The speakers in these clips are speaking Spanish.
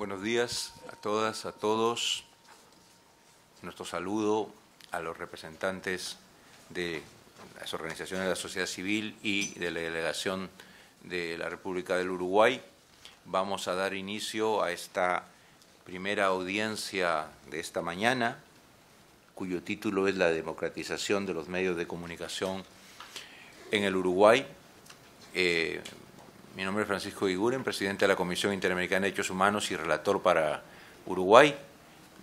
Buenos días a todas, a todos. Nuestro saludo a los representantes de las organizaciones de la sociedad civil y de la delegación de la República del Uruguay. Vamos a dar inicio a esta primera audiencia de esta mañana, cuyo título es La democratización de los medios de comunicación en el Uruguay. Eh, mi nombre es Francisco Iguren, presidente de la Comisión Interamericana de Derechos Humanos y relator para Uruguay.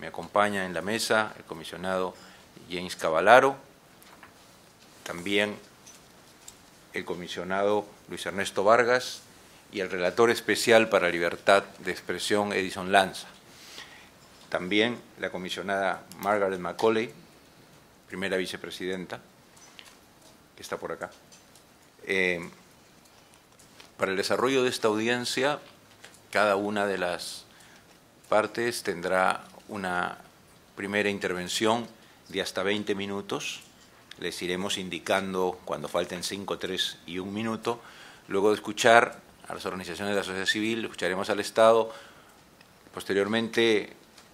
Me acompaña en la mesa el comisionado James Cavalaro, también el comisionado Luis Ernesto Vargas y el relator especial para libertad de expresión Edison Lanza. También la comisionada Margaret Macaulay, primera vicepresidenta, que está por acá. Eh, para el desarrollo de esta audiencia, cada una de las partes tendrá una primera intervención de hasta 20 minutos. Les iremos indicando cuando falten 5, 3 y 1 minuto. Luego de escuchar a las organizaciones de la sociedad civil, escucharemos al Estado. Posteriormente,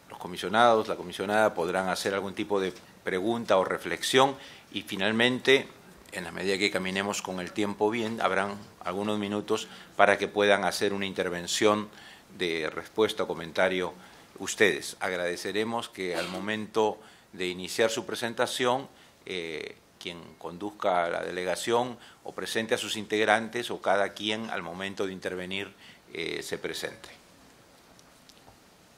los comisionados, la comisionada podrán hacer algún tipo de pregunta o reflexión y finalmente en la medida que caminemos con el tiempo bien, habrán algunos minutos para que puedan hacer una intervención de respuesta o comentario ustedes. Agradeceremos que al momento de iniciar su presentación, eh, quien conduzca a la delegación o presente a sus integrantes o cada quien al momento de intervenir eh, se presente.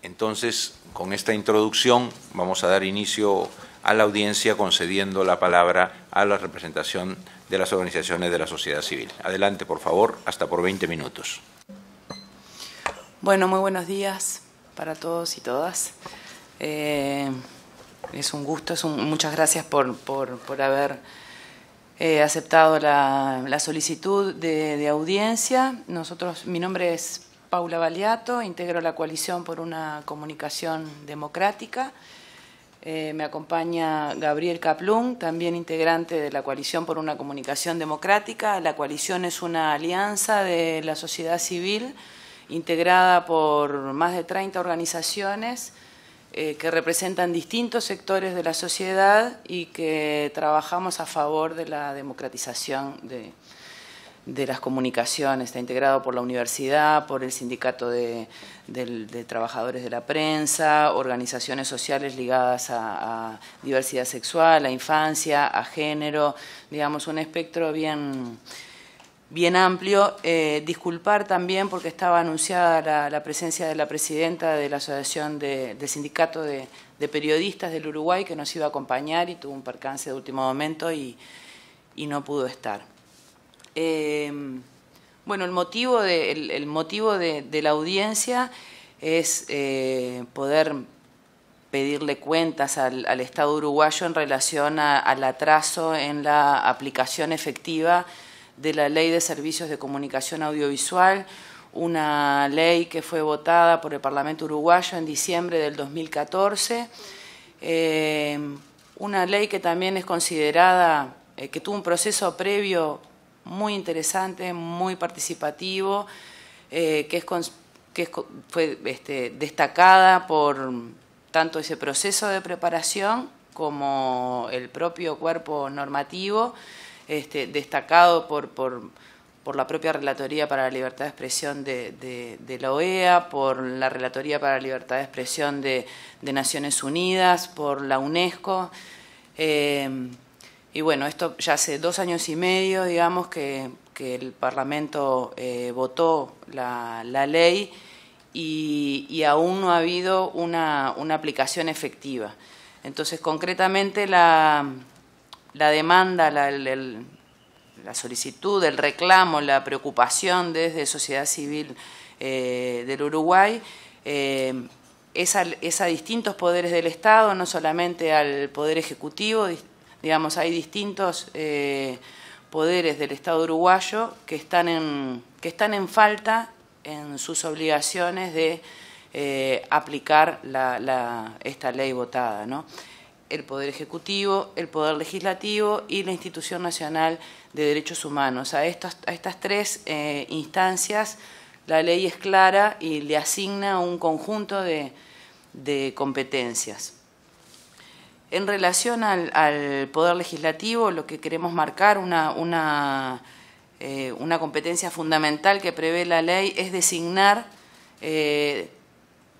Entonces, con esta introducción vamos a dar inicio a la audiencia concediendo la palabra a la representación de las organizaciones de la sociedad civil. Adelante, por favor, hasta por 20 minutos. Bueno, muy buenos días para todos y todas. Eh, es un gusto, muchas gracias por, haber eh, aceptado la, solicitud de, audiencia. Nosotros, mi nombre es Paula Baliato, integro la coalición por una comunicación democrática. Eh, me acompaña Gabriel Caplun, también integrante de la Coalición por una Comunicación Democrática. La coalición es una alianza de la sociedad civil integrada por más de 30 organizaciones eh, que representan distintos sectores de la sociedad y que trabajamos a favor de la democratización de, de las comunicaciones, está integrado por la universidad, por el sindicato de, trabajadores de la prensa, organizaciones sociales ligadas a, diversidad sexual, a infancia, a género, digamos un espectro bien, amplio. Eh, disculpar también porque estaba anunciada la, presencia de la presidenta de la Asociación de, Sindicato de, Periodistas del Uruguay que nos iba a acompañar y tuvo un percance de último momento y no pudo estar. Em, bueno, el motivo de, motivo de, la audiencia es eh, poder pedirle cuentas al, Estado uruguayo en relación al atraso en la aplicación efectiva de la Ley de Servicios de Comunicación Audiovisual, una ley que fue votada por el Parlamento uruguayo en diciembre del 2014, em, una ley que también es considerada, eh, que tuvo un proceso previo muy interesante, muy participativo, eh, que, es fue este, destacada por tanto ese proceso de preparación como el propio cuerpo normativo, este, destacado por, por, la propia Relatoría para la Libertad de Expresión de, la OEA, por la Relatoría para la Libertad de Expresión de, Naciones Unidas, por la UNESCO. Eh, y bueno, esto ya hace dos años y medio, digamos, que, el Parlamento eh, votó la, ley y, aún no ha habido una, aplicación efectiva. Entonces, concretamente, la, demanda, la, solicitud, el reclamo, la preocupación desde sociedad civil eh, del Uruguay eh, es, es, a distintos poderes del Estado, no solamente al Poder Ejecutivo, Digamos, hay distintos eh, poderes del Estado uruguayo que están en, que están en falta en sus obligaciones de eh, aplicar esta ley votada. El Poder Ejecutivo, el Poder Legislativo y la Institución Nacional de Derechos Humanos. A, a estas tres eh, instancias la ley es clara y le asigna un conjunto de competencias. En relación al, Poder Legislativo, lo que queremos marcar, una, una, eh, competencia fundamental que prevé la ley, es designar eh,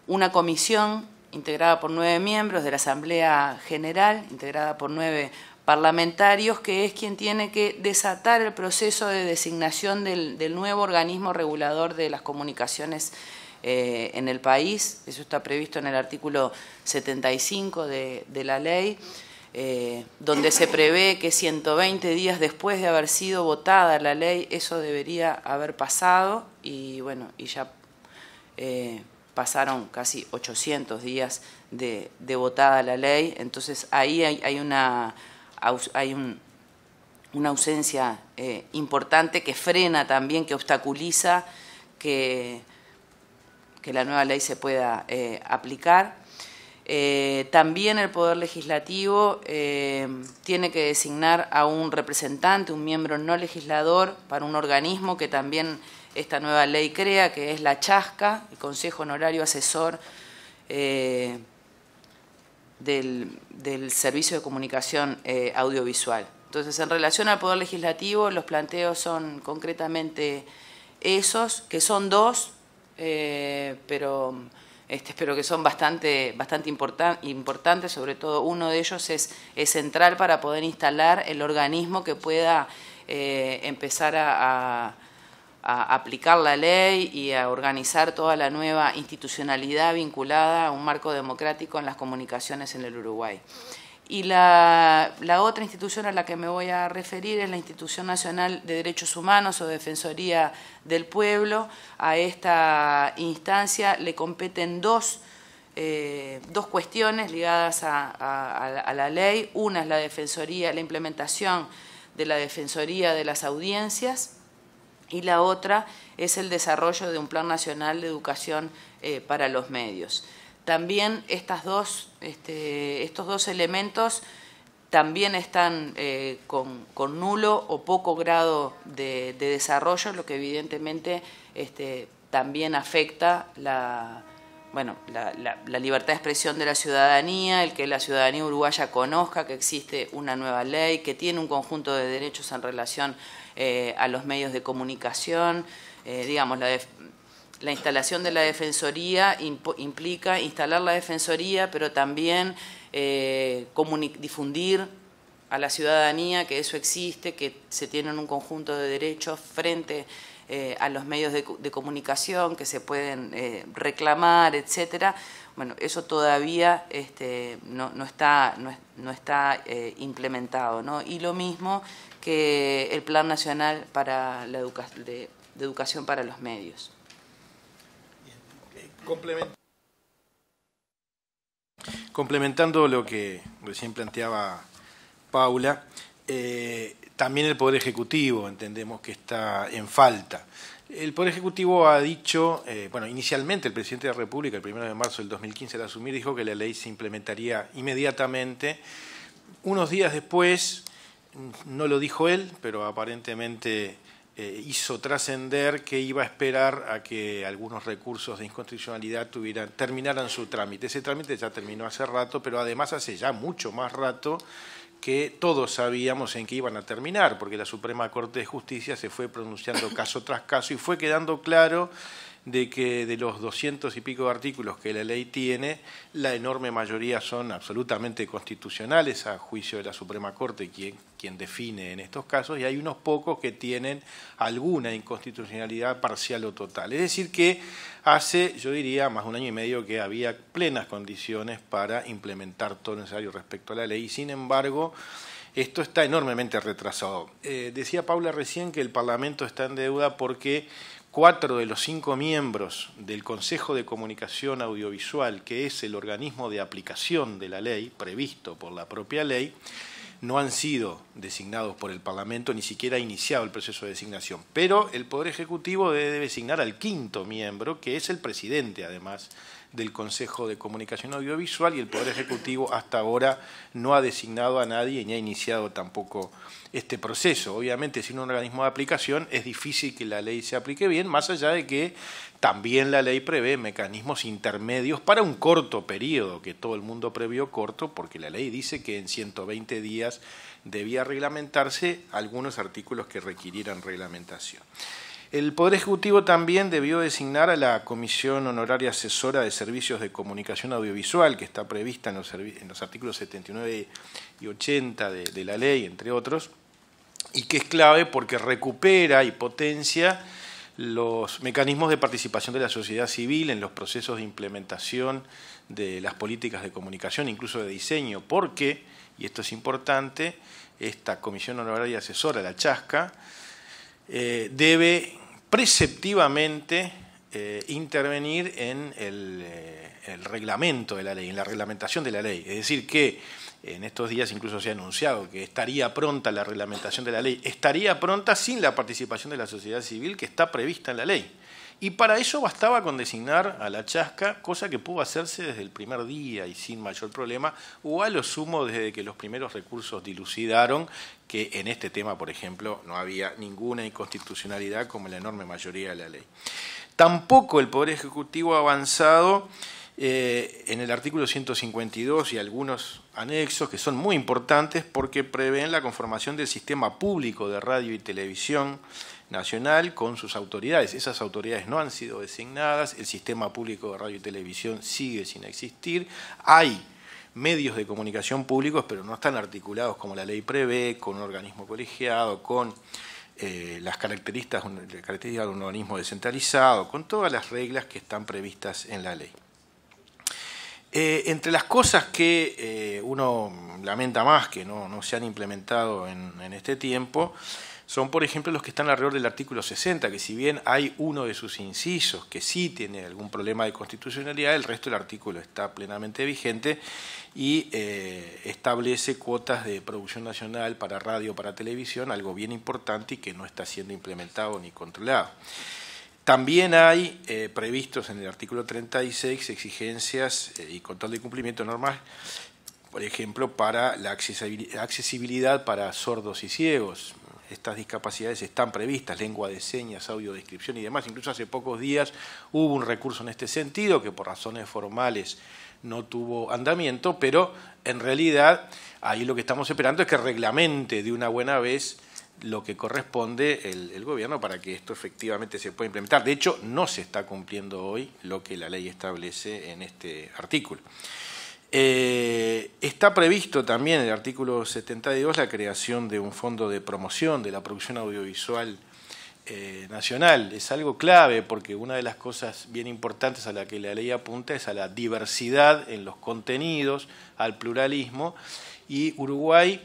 una comisión integrada por nueve miembros de la Asamblea General, integrada por nueve parlamentarios, que es quien tiene que desatar el proceso de designación del nuevo organismo regulador de las comunicaciones eh, en el país. Eso está previsto en el artículo 75 de, la ley, eh, donde se prevé que 120 días después de haber sido votada la ley, eso debería haber pasado y bueno, y ya eh, pasaron casi 800 días de, votada la ley, entonces ahí hay, una... Hay un, una ausencia importante que frena también, que obstaculiza que que la nueva ley se pueda eh, aplicar. Eh, también el Poder Legislativo eh, tiene que designar a un representante, un miembro no legislador, para un organismo que también esta nueva ley crea, que es la Chasca, el Consejo Honorario Asesor del, del, Servicio de Comunicación Audiovisual. Entonces, en relación al Poder Legislativo, los planteos son concretamente esos, que son dos, eh, pero este, que son bastante, bastante importantes, sobre todo uno de ellos es, es, central para poder instalar el organismo que pueda eh, empezar a, aplicar la ley y a organizar toda la nueva institucionalidad vinculada a un marco democrático en las comunicaciones en el Uruguay. Y la, otra institución a la que me voy a referir es la Institución Nacional de Derechos Humanos o Defensoría del Pueblo. A esta instancia le competen dos, eh, cuestiones ligadas a, la ley. Una es la defensoría, la implementación de la Defensoría de las Audiencias y la otra es el desarrollo de un Plan Nacional de Educación eh, para los Medios también estas dos, este, estos dos elementos también están eh, con, nulo o poco grado de, desarrollo, lo que evidentemente este, también afecta la, bueno, la, libertad de expresión de la ciudadanía, el que la ciudadanía uruguaya conozca que existe una nueva ley, que tiene un conjunto de derechos en relación eh, a los medios de comunicación, eh, digamos, la de, la instalación de la defensoría implica instalar la defensoría, pero también eh, difundir a la ciudadanía que eso existe, que se tienen un conjunto de derechos frente eh, a los medios de, comunicación que se pueden eh, reclamar, etcétera. Bueno, eso todavía este, no, está, no, está implementado, ¿no? Y lo mismo que el Plan Nacional para la de Educación para los Medios. Complementando lo que recién planteaba Paula, eh, también el Poder Ejecutivo entendemos que está en falta. El Poder Ejecutivo ha dicho, eh, bueno, inicialmente el presidente de la República, el 1 de marzo del 2015 al asumir, dijo que la ley se implementaría inmediatamente. Unos días después, no lo dijo él, pero aparentemente eh, hizo trascender que iba a esperar a que algunos recursos de inconstitucionalidad tuvieran, terminaran su trámite. Ese trámite ya terminó hace rato, pero además hace ya mucho más rato que todos sabíamos en qué iban a terminar, porque la Suprema Corte de Justicia se fue pronunciando caso tras caso y fue quedando claro de que de los doscientos y pico de artículos que la ley tiene, la enorme mayoría son absolutamente constitucionales a juicio de la Suprema Corte, quien, quien define en estos casos, y hay unos pocos que tienen alguna inconstitucionalidad parcial o total. Es decir, que hace, yo diría, más de un año y medio que había plenas condiciones para implementar todo lo necesario respecto a la ley, y sin embargo... Esto está enormemente retrasado. Eh, decía Paula recién que el Parlamento está en deuda porque cuatro de los cinco miembros del Consejo de Comunicación Audiovisual, que es el organismo de aplicación de la ley previsto por la propia ley, no han sido designados por el Parlamento, ni siquiera ha iniciado el proceso de designación. Pero el Poder Ejecutivo debe designar al quinto miembro, que es el presidente, además, del Consejo de Comunicación Audiovisual y el Poder Ejecutivo hasta ahora no ha designado a nadie ni ha iniciado tampoco este proceso. Obviamente, sin un organismo de aplicación es difícil que la ley se aplique bien, más allá de que también la ley prevé mecanismos intermedios para un corto periodo, que todo el mundo previó corto, porque la ley dice que en 120 días debía reglamentarse algunos artículos que requirieran reglamentación. El Poder Ejecutivo también debió designar a la Comisión Honoraria Asesora de Servicios de Comunicación Audiovisual, que está prevista en los, artículos 79 y 80 de, de, la ley, entre otros, y que es clave porque recupera y potencia los mecanismos de participación de la sociedad civil en los procesos de implementación de las políticas de comunicación, incluso de diseño, porque, y esto es importante, esta Comisión Honoraria Asesora, la Chasca, eh, debe preceptivamente eh, intervenir en eh, el, reglamento de la ley, en la reglamentación de la ley. Es decir, que en estos días incluso se ha anunciado que estaría pronta la reglamentación de la ley, estaría pronta sin la participación de la sociedad civil que está prevista en la ley. Y para eso bastaba con designar a la chasca, cosa que pudo hacerse desde el primer día y sin mayor problema, o a lo sumo desde que los primeros recursos dilucidaron que en este tema, por ejemplo, no había ninguna inconstitucionalidad como la enorme mayoría de la ley. Tampoco el Poder Ejecutivo ha avanzado eh, en el artículo 152 y algunos anexos que son muy importantes porque prevén la conformación del sistema público de radio y televisión nacional con sus autoridades. Esas autoridades no han sido designadas, el sistema público de radio y televisión sigue sin existir, hay medios de comunicación públicos, pero no están articulados como la ley prevé, con un organismo colegiado, con eh, las características de un organismo descentralizado, con todas las reglas que están previstas en la ley. Eh, entre las cosas que eh, uno lamenta más que no, se han implementado en, este tiempo son, por ejemplo, los que están alrededor del artículo 60, que si bien hay uno de sus incisos que sí tiene algún problema de constitucionalidad, el resto del artículo está plenamente vigente y eh, establece cuotas de producción nacional para radio, para televisión, algo bien importante y que no está siendo implementado ni controlado. También hay eh, previstos en el artículo 36 exigencias eh, y control de cumplimiento de normas, por ejemplo, para la accesibilidad para sordos y ciegos. Estas discapacidades están previstas, lengua de señas, audiodescripción y demás. Incluso hace pocos días hubo un recurso en este sentido que por razones formales no tuvo andamiento, pero en realidad ahí lo que estamos esperando es que reglamente de una buena vez lo que corresponde el, gobierno para que esto efectivamente se pueda implementar. De hecho, no se está cumpliendo hoy lo que la ley establece en este artículo. Eh, está previsto también en el artículo 72 la creación de un fondo de promoción de la producción audiovisual eh, nacional. Es algo clave porque una de las cosas bien importantes a la que la ley apunta es a la diversidad en los contenidos, al pluralismo, y Uruguay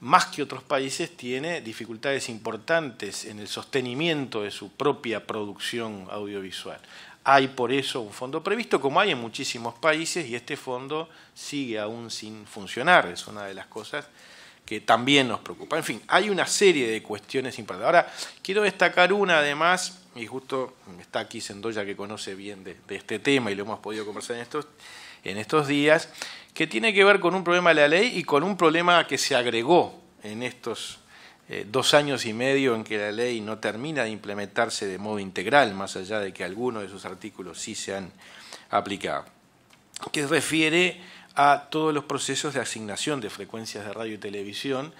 más que otros países, tiene dificultades importantes en el sostenimiento de su propia producción audiovisual. Hay por eso un fondo previsto, como hay en muchísimos países, y este fondo sigue aún sin funcionar. Es una de las cosas que también nos preocupa. En fin, hay una serie de cuestiones importantes. Ahora, quiero destacar una además, y justo está aquí Sendoya que conoce bien de, este tema y lo hemos podido conversar en estos en estos días, que tiene que ver con un problema de la ley y con un problema que se agregó en estos eh, dos años y medio en que la ley no termina de implementarse de modo integral, más allá de que algunos de sus artículos sí se han aplicado, que refiere a todos los procesos de asignación de frecuencias de radio y televisión,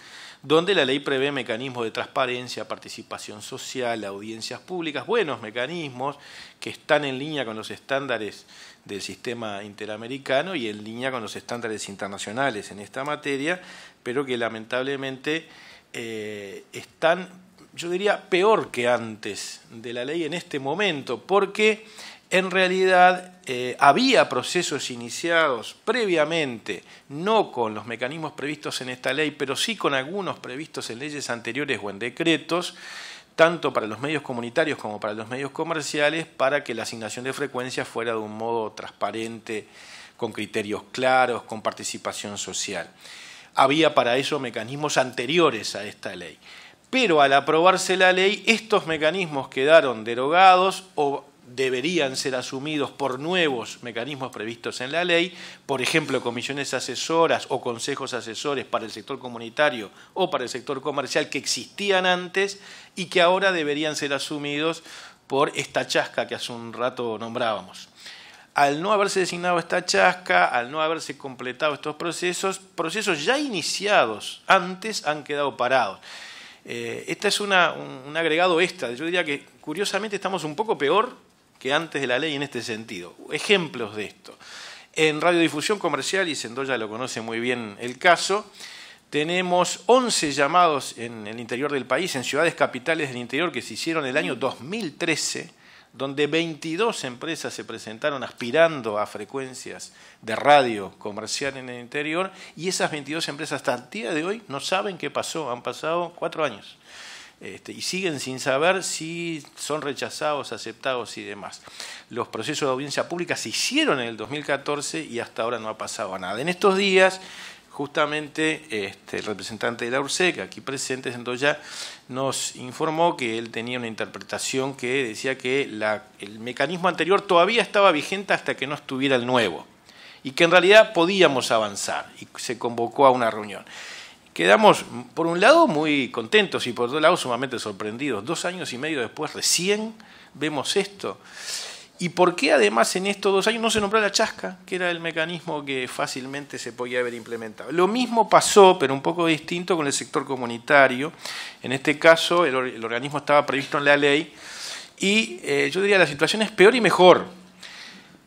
donde la ley prevé mecanismos de transparencia, participación social, audiencias públicas, buenos mecanismos que están en línea con los estándares del sistema interamericano y en línea con los estándares internacionales en esta materia, pero que lamentablemente eh, están, yo diría, peor que antes de la ley en este momento, porque en realidad eh, había procesos iniciados previamente, no con los mecanismos previstos en esta ley, pero sí con algunos previstos en leyes anteriores o en decretos, tanto para los medios comunitarios como para los medios comerciales, para que la asignación de frecuencias fuera de un modo transparente, con criterios claros, con participación social. Había para eso mecanismos anteriores a esta ley. Pero al aprobarse la ley, estos mecanismos quedaron derogados o deberían ser asumidos por nuevos mecanismos previstos en la ley, por ejemplo, comisiones asesoras o consejos asesores para el sector comunitario o para el sector comercial que existían antes y que ahora deberían ser asumidos por esta chasca que hace un rato nombrábamos. Al no haberse designado esta chasca, al no haberse completado estos procesos, procesos ya iniciados antes han quedado parados. este es una, un, agregado extra. Yo diría que curiosamente estamos un poco peor que antes de la ley en este sentido. Ejemplos de esto. En radiodifusión comercial, y Sendoya lo conoce muy bien el caso, tenemos 11 llamados en el interior del país, en ciudades capitales del interior que se hicieron el año 2013, donde 22 empresas se presentaron aspirando a frecuencias de radio comercial en el interior, y esas 22 empresas hasta el día de hoy no saben qué pasó, han pasado cuatro años. Este, y siguen sin saber si son rechazados, aceptados y demás. Los procesos de audiencia pública se hicieron en el 2014 y hasta ahora no ha pasado nada. En estos días, justamente este, el representante de la URSEC, aquí presente, ya nos informó que él tenía una interpretación que decía que el mecanismo anterior todavía estaba vigente hasta que no estuviera el nuevo y que en realidad podíamos avanzar y se convocó a una reunión quedamos, por un lado, muy contentos y por otro lado, sumamente sorprendidos. Dos años y medio después, recién vemos esto. ¿Y por qué además en estos dos años no se nombró la chasca, que era el mecanismo que fácilmente se podía haber implementado? Lo mismo pasó, pero un poco distinto, con el sector comunitario. En este caso, el, organismo estaba previsto en la ley y eh, yo diría la situación es peor y mejor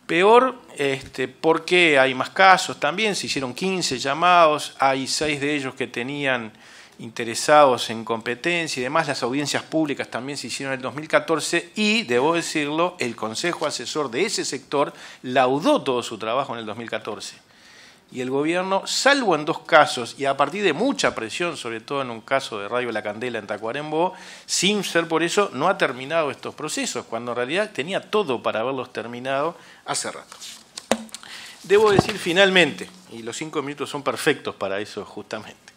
Peor este, porque hay más casos también, se hicieron 15 llamados, hay 6 de ellos que tenían interesados en competencia y demás, las audiencias públicas también se hicieron en el 2014 y, debo decirlo, el Consejo Asesor de ese sector laudó todo su trabajo en el 2014 y el gobierno, salvo en dos casos, y a partir de mucha presión, sobre todo en un caso de Radio La Candela en Tacuarembó, sin ser por eso, no ha terminado estos procesos, cuando en realidad tenía todo para haberlos terminado hace rato. Debo decir finalmente, y los cinco minutos son perfectos para eso justamente,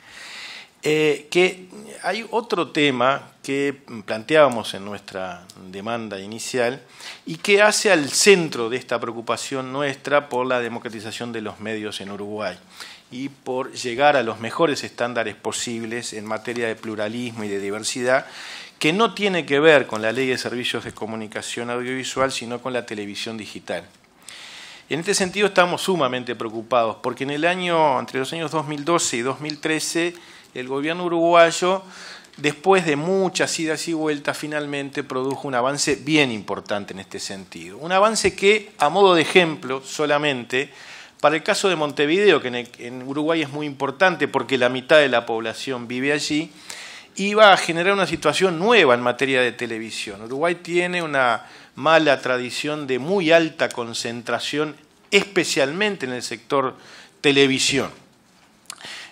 eh, que hay otro tema que planteábamos en nuestra demanda inicial y que hace al centro de esta preocupación nuestra por la democratización de los medios en Uruguay y por llegar a los mejores estándares posibles en materia de pluralismo y de diversidad, que no tiene que ver con la ley de servicios de comunicación audiovisual, sino con la televisión digital. En este sentido estamos sumamente preocupados, porque en el año, entre los años 2012 y 2013, el gobierno uruguayo, después de muchas idas y vueltas, finalmente produjo un avance bien importante en este sentido. Un avance que, a modo de ejemplo solamente, para el caso de Montevideo, que en, Uruguay es muy importante porque la mitad de la población vive allí, iba a generar una situación nueva en materia de televisión. Uruguay tiene una mala tradición de muy alta concentración, especialmente en el sector televisión.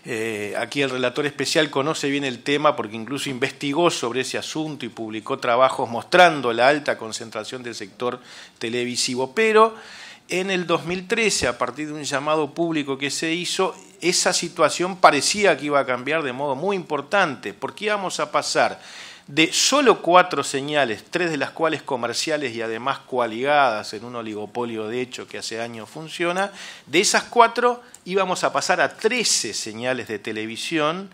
Eh, aquí el relator especial conoce bien el tema porque incluso investigó sobre ese asunto y publicó trabajos mostrando la alta concentración del sector televisivo. Pero en el 2013, a partir de un llamado público que se hizo, esa situación parecía que iba a cambiar de modo muy importante, porque íbamos a pasar de solo cuatro señales, tres de las cuales comerciales y además coaligadas en un oligopolio de hecho que hace años funciona, de esas cuatro íbamos a pasar a trece señales de televisión,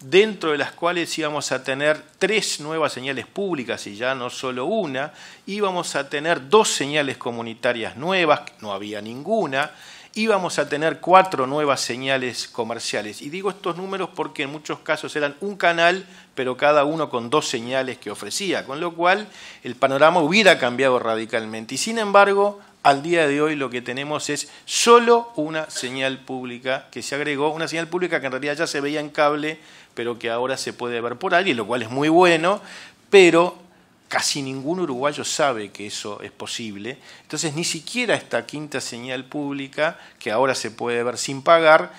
dentro de las cuales íbamos a tener tres nuevas señales públicas y ya no solo una, íbamos a tener dos señales comunitarias nuevas, no había ninguna, íbamos a tener cuatro nuevas señales comerciales. Y digo estos números porque en muchos casos eran un canal, pero cada uno con dos señales que ofrecía, con lo cual el panorama hubiera cambiado radicalmente. Y sin embargo, al día de hoy lo que tenemos es solo una señal pública que se agregó, una señal pública que en realidad ya se veía en cable, pero que ahora se puede ver por alguien lo cual es muy bueno, pero casi ningún uruguayo sabe que eso es posible. Entonces ni siquiera esta quinta señal pública, que ahora se puede ver sin pagar,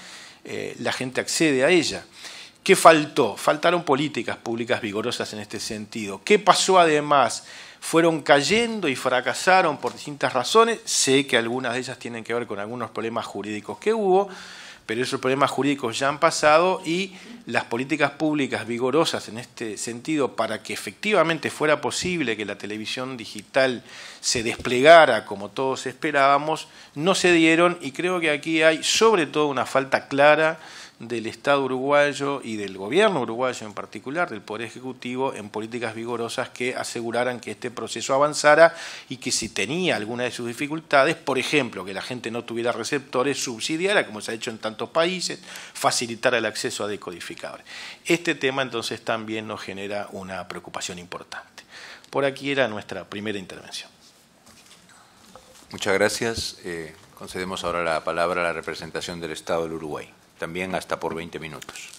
eh, la gente accede a ella. ¿Qué faltó? Faltaron políticas públicas vigorosas en este sentido. ¿Qué pasó además? Fueron cayendo y fracasaron por distintas razones. Sé que algunas de ellas tienen que ver con algunos problemas jurídicos que hubo, pero esos problemas jurídicos ya han pasado y las políticas públicas vigorosas en este sentido para que efectivamente fuera posible que la televisión digital se desplegara como todos esperábamos, no se dieron y creo que aquí hay sobre todo una falta clara del Estado uruguayo y del gobierno uruguayo en particular, del Poder Ejecutivo, en políticas vigorosas que aseguraran que este proceso avanzara y que si tenía alguna de sus dificultades, por ejemplo, que la gente no tuviera receptores, subsidiara, como se ha hecho en tantos países, facilitara el acceso a decodificadores. Este tema entonces también nos genera una preocupación importante. Por aquí era nuestra primera intervención. Muchas gracias. Eh, concedemos ahora la palabra a la representación del Estado del Uruguay también hasta por 20 minutos.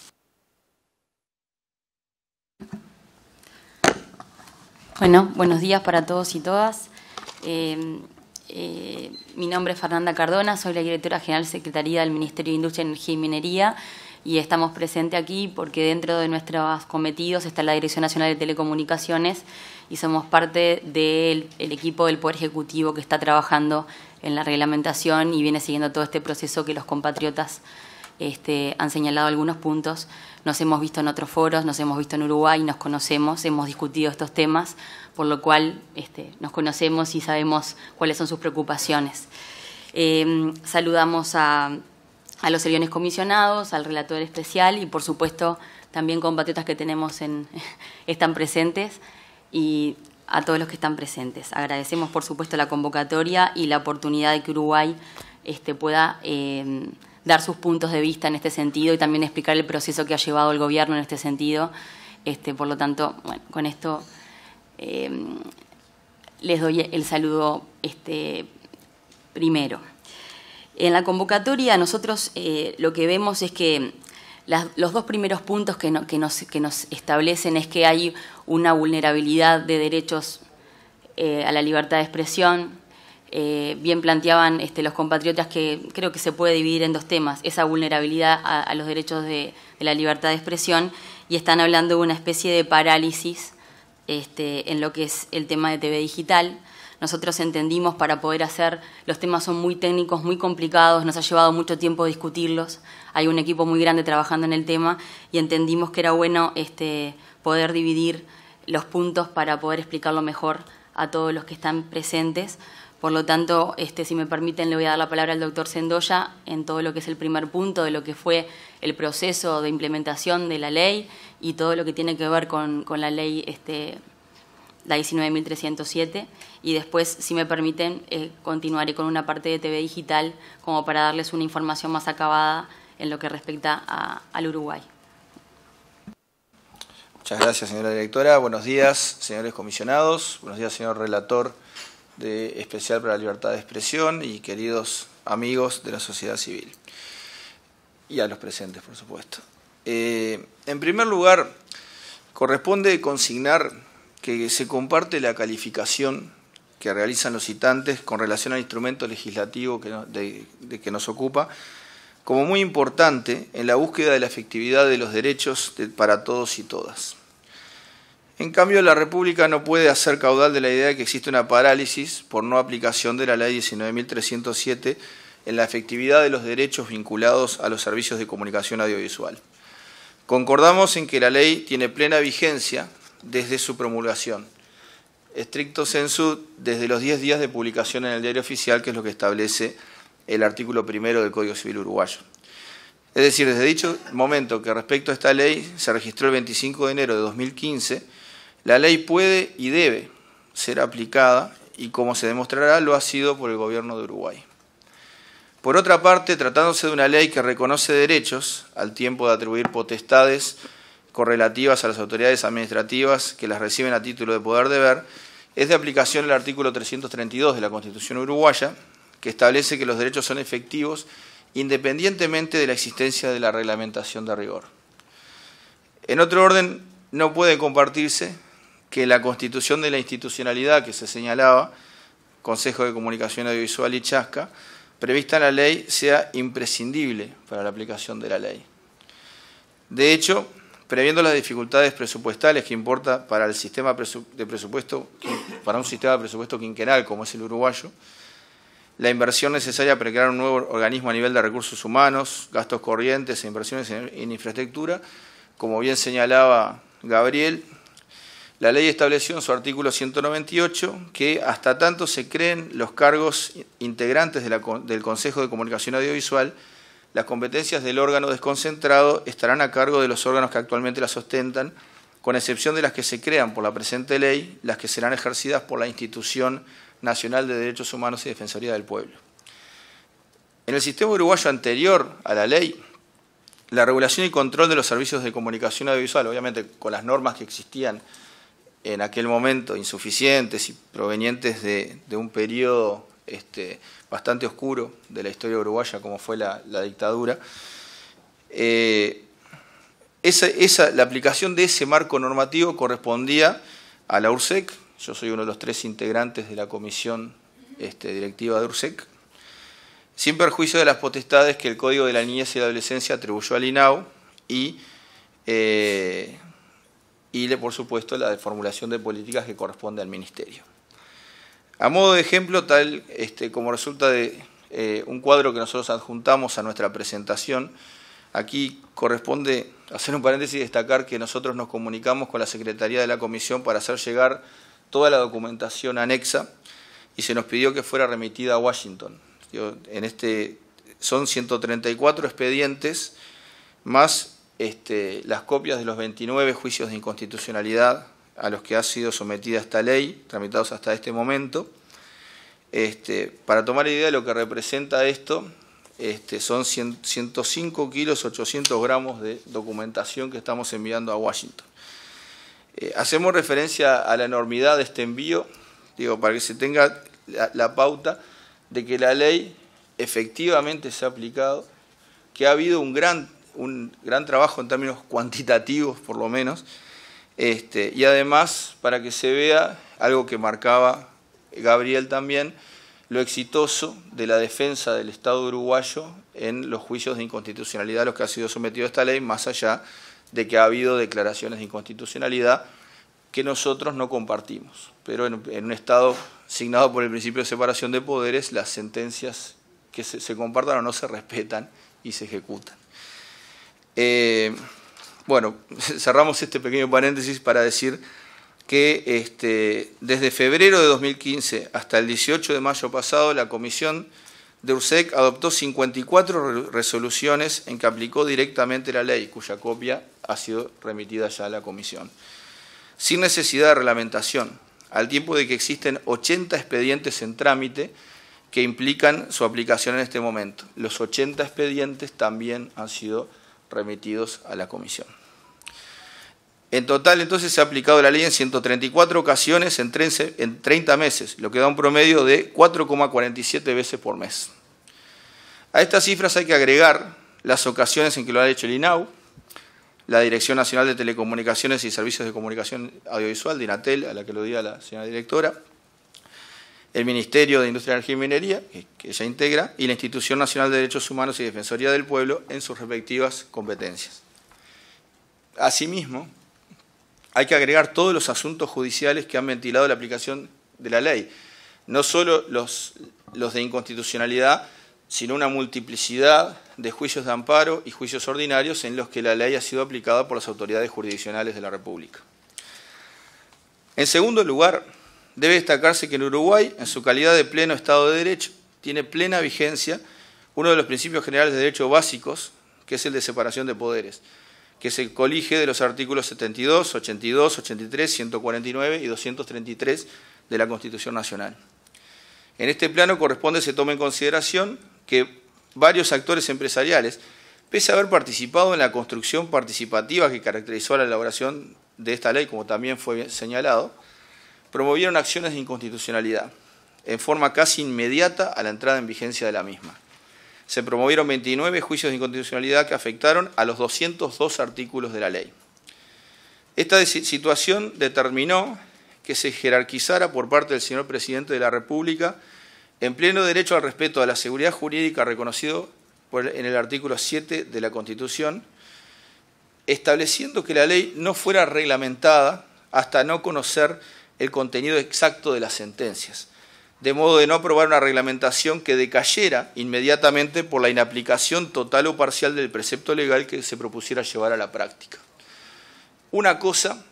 Bueno, buenos días para todos y todas. Eh, eh, mi nombre es Fernanda Cardona, soy la directora general secretaría del Ministerio de Industria, Energía y Minería y estamos presentes aquí porque dentro de nuestros cometidos está la Dirección Nacional de Telecomunicaciones y somos parte del equipo del Poder Ejecutivo que está trabajando en la reglamentación y viene siguiendo todo este proceso que los compatriotas este, han señalado algunos puntos. Nos hemos visto en otros foros, nos hemos visto en Uruguay, nos conocemos, hemos discutido estos temas, por lo cual este, nos conocemos y sabemos cuáles son sus preocupaciones. Em, saludamos a, los seriones comisionados, al relator especial y, por supuesto, también compatriotas que tenemos en, están presentes y a todos los que están presentes. Agradecemos, por supuesto, la convocatoria y la oportunidad de que Uruguay este, pueda... Em, dar sus puntos de vista en este sentido y también explicar el proceso que ha llevado el gobierno en este sentido. Este, por lo tanto, con esto eh, les doy el saludo este, primero. En la convocatoria nosotros eh, lo que vemos es que los dos primeros puntos que, nos, establecen es que hay una vulnerabilidad de derechos eh, a la libertad de expresión, eh, bien planteaban este, los compatriotas que creo que se puede dividir en dos temas, esa vulnerabilidad a, los derechos de, la libertad de expresión y están hablando de una especie de parálisis este, en lo que es el tema de TV digital. Nosotros entendimos para poder hacer, los temas son muy técnicos, muy complicados, nos ha llevado mucho tiempo discutirlos, hay un equipo muy grande trabajando en el tema y entendimos que era bueno este, poder dividir los puntos para poder explicarlo mejor a todos los que están presentes, por lo tanto, este, si me permiten, le voy a dar la palabra al doctor Sendoya en todo lo que es el primer punto de lo que fue el proceso de implementación de la ley y todo lo que tiene que ver con, con la ley este, la 19.307. Y después, si me permiten, eh, continuaré con una parte de TV digital como para darles una información más acabada en lo que respecta al Uruguay. Muchas gracias, señora directora. Buenos días, señores comisionados. Buenos días, señor relator de Especial para la Libertad de Expresión y queridos amigos de la sociedad civil y a los presentes, por supuesto. Eh, en primer lugar, corresponde consignar que se comparte la calificación que realizan los citantes con relación al instrumento legislativo que, de, que nos ocupa como muy importante en la búsqueda de la efectividad de los derechos para todos y todas. En cambio, la República no puede hacer caudal de la idea de que existe una parálisis por no aplicación de la Ley 19.307 en la efectividad de los derechos vinculados a los servicios de comunicación audiovisual. Concordamos en que la ley tiene plena vigencia desde su promulgación, estricto sensu desde los 10 días de publicación en el diario oficial, que es lo que establece el artículo primero del Código Civil Uruguayo. Es decir, desde dicho momento que respecto a esta ley se registró el 25 de enero de 2015, la ley puede y debe ser aplicada y como se demostrará lo ha sido por el gobierno de Uruguay. Por otra parte, tratándose de una ley que reconoce derechos, al tiempo de atribuir potestades correlativas a las autoridades administrativas que las reciben a título de poder deber, es de aplicación el artículo 332 de la Constitución uruguaya, que establece que los derechos son efectivos independientemente de la existencia de la reglamentación de rigor. En otro orden, no puede compartirse que la constitución de la institucionalidad que se señalaba, Consejo de Comunicación Audiovisual y Chasca, prevista en la ley sea imprescindible para la aplicación de la ley. De hecho, previendo las dificultades presupuestales que importa para el sistema de presupuesto, para un sistema de presupuesto quinquenal como es el uruguayo, la inversión necesaria para crear un nuevo organismo a nivel de recursos humanos, gastos corrientes e inversiones en infraestructura, como bien señalaba Gabriel, la ley estableció en su artículo 198 que hasta tanto se creen los cargos integrantes del Consejo de Comunicación Audiovisual, las competencias del órgano desconcentrado estarán a cargo de los órganos que actualmente las sustentan, con excepción de las que se crean por la presente ley, las que serán ejercidas por la Institución Nacional de Derechos Humanos y Defensoría del Pueblo. En el sistema uruguayo anterior a la ley, la regulación y control de los servicios de comunicación audiovisual, obviamente con las normas que existían en aquel momento insuficientes y provenientes de, un periodo este, bastante oscuro de la historia uruguaya como fue la, dictadura, eh, esa, la aplicación de ese marco normativo correspondía a la URSEC, yo soy uno de los tres integrantes de la comisión este, directiva de URSEC, sin perjuicio de las potestades que el Código de la Niñez y la Adolescencia atribuyó al INAU y eh, y, por supuesto, la de formulación de políticas que corresponde al Ministerio. A modo de ejemplo, tal este, como resulta de eh, un cuadro que nosotros adjuntamos a nuestra presentación, aquí corresponde hacer un paréntesis y destacar que nosotros nos comunicamos con la Secretaría de la Comisión para hacer llegar toda la documentación anexa y se nos pidió que fuera remitida a Washington. en este, son 134 expedientes más este, las copias de los 29 juicios de inconstitucionalidad a los que ha sido sometida esta ley, tramitados hasta este momento. Este, para tomar idea de lo que representa esto, este, son 105 kilos 800 gramos de documentación que estamos enviando a Washington. Eh, hacemos referencia a la enormidad de este envío, digo, para que se tenga la pauta de que la ley efectivamente se ha aplicado, que ha habido un gran un gran trabajo en términos cuantitativos, por lo menos, este, y además, para que se vea algo que marcaba Gabriel también, lo exitoso de la defensa del Estado uruguayo en los juicios de inconstitucionalidad a los que ha sido sometido esta ley, más allá de que ha habido declaraciones de inconstitucionalidad que nosotros no compartimos. Pero en, un Estado signado por el principio de separación de poderes, las sentencias que se, se compartan o no se respetan y se ejecutan. Eh, bueno, cerramos este pequeño paréntesis para decir que este, desde febrero de 2015 hasta el 18 de mayo pasado, la Comisión de URSEC adoptó 54 resoluciones en que aplicó directamente la ley, cuya copia ha sido remitida ya a la Comisión, sin necesidad de reglamentación, al tiempo de que existen 80 expedientes en trámite que implican su aplicación en este momento. Los 80 expedientes también han sido remitidos a la comisión. En total, entonces, se ha aplicado la ley en 134 ocasiones en 30 meses, lo que da un promedio de 4,47 veces por mes. A estas cifras hay que agregar las ocasiones en que lo ha hecho el INAU, la Dirección Nacional de Telecomunicaciones y Servicios de Comunicación Audiovisual, DINATEL, a la que lo diga la señora directora, el Ministerio de Industria, Energía y Minería, que ella integra, y la Institución Nacional de Derechos Humanos y Defensoría del Pueblo en sus respectivas competencias. Asimismo, hay que agregar todos los asuntos judiciales que han ventilado la aplicación de la ley, no solo los, los de inconstitucionalidad, sino una multiplicidad de juicios de amparo y juicios ordinarios en los que la ley ha sido aplicada por las autoridades jurisdiccionales de la República. En segundo lugar, Debe destacarse que en Uruguay, en su calidad de pleno Estado de Derecho, tiene plena vigencia uno de los principios generales de derecho básicos, que es el de separación de poderes, que se colige de los artículos 72, 82, 83, 149 y 233 de la Constitución Nacional. En este plano corresponde se tome en consideración que varios actores empresariales, pese a haber participado en la construcción participativa que caracterizó la elaboración de esta ley, como también fue señalado, promovieron acciones de inconstitucionalidad en forma casi inmediata a la entrada en vigencia de la misma. Se promovieron 29 juicios de inconstitucionalidad que afectaron a los 202 artículos de la ley. Esta situación determinó que se jerarquizara por parte del señor presidente de la República en pleno derecho al respeto a la seguridad jurídica reconocido en el artículo 7 de la Constitución, estableciendo que la ley no fuera reglamentada hasta no conocer el contenido exacto de las sentencias, de modo de no aprobar una reglamentación que decayera inmediatamente por la inaplicación total o parcial del precepto legal que se propusiera llevar a la práctica. Una cosa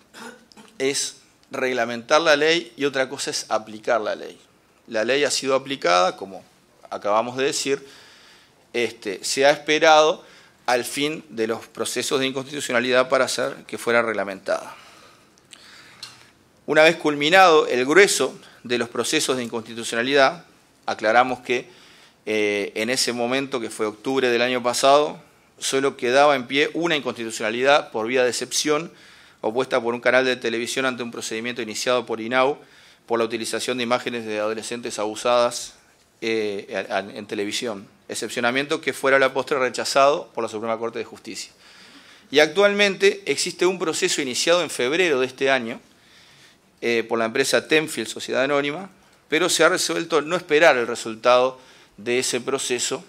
es reglamentar la ley y otra cosa es aplicar la ley. La ley ha sido aplicada, como acabamos de decir, este, se ha esperado al fin de los procesos de inconstitucionalidad para hacer que fuera reglamentada. Una vez culminado el grueso de los procesos de inconstitucionalidad, aclaramos que eh, en ese momento, que fue octubre del año pasado, solo quedaba en pie una inconstitucionalidad por vía de excepción opuesta por un canal de televisión ante un procedimiento iniciado por INAU por la utilización de imágenes de adolescentes abusadas eh, en, televisión. Excepcionamiento que fuera a la postre rechazado por la Suprema Corte de Justicia. Y actualmente existe un proceso iniciado en febrero de este año eh, por la empresa Tenfield Sociedad Anónima, pero se ha resuelto no esperar el resultado de ese proceso,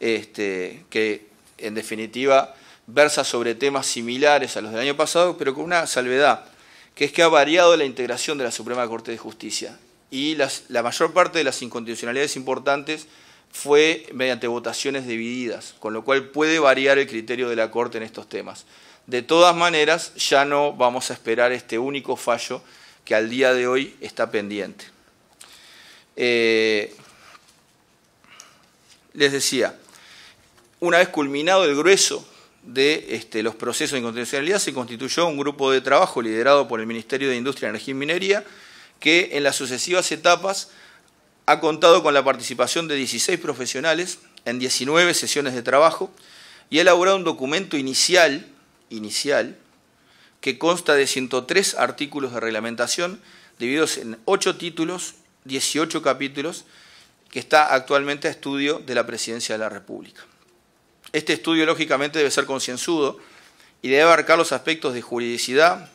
este, que en definitiva versa sobre temas similares a los del año pasado, pero con una salvedad, que es que ha variado la integración de la Suprema Corte de Justicia y la mayor parte de las inconstitucionalidades importantes fue mediante votaciones divididas, con lo cual puede variar el criterio de la Corte en estos temas. De todas maneras, ya no vamos a esperar este único fallo que al día de hoy está pendiente. Eh, les decía, una vez culminado el grueso de este, los procesos de inconstitucionalidad, se constituyó un grupo de trabajo liderado por el Ministerio de Industria, Energía y Minería, que en las sucesivas etapas ha contado con la participación de 16 profesionales en 19 sesiones de trabajo y ha elaborado un documento inicial inicial, que consta de 103 artículos de reglamentación, divididos en 8 títulos, 18 capítulos, que está actualmente a estudio de la Presidencia de la República. Este estudio, lógicamente, debe ser concienzudo y debe abarcar los aspectos de juridicidad,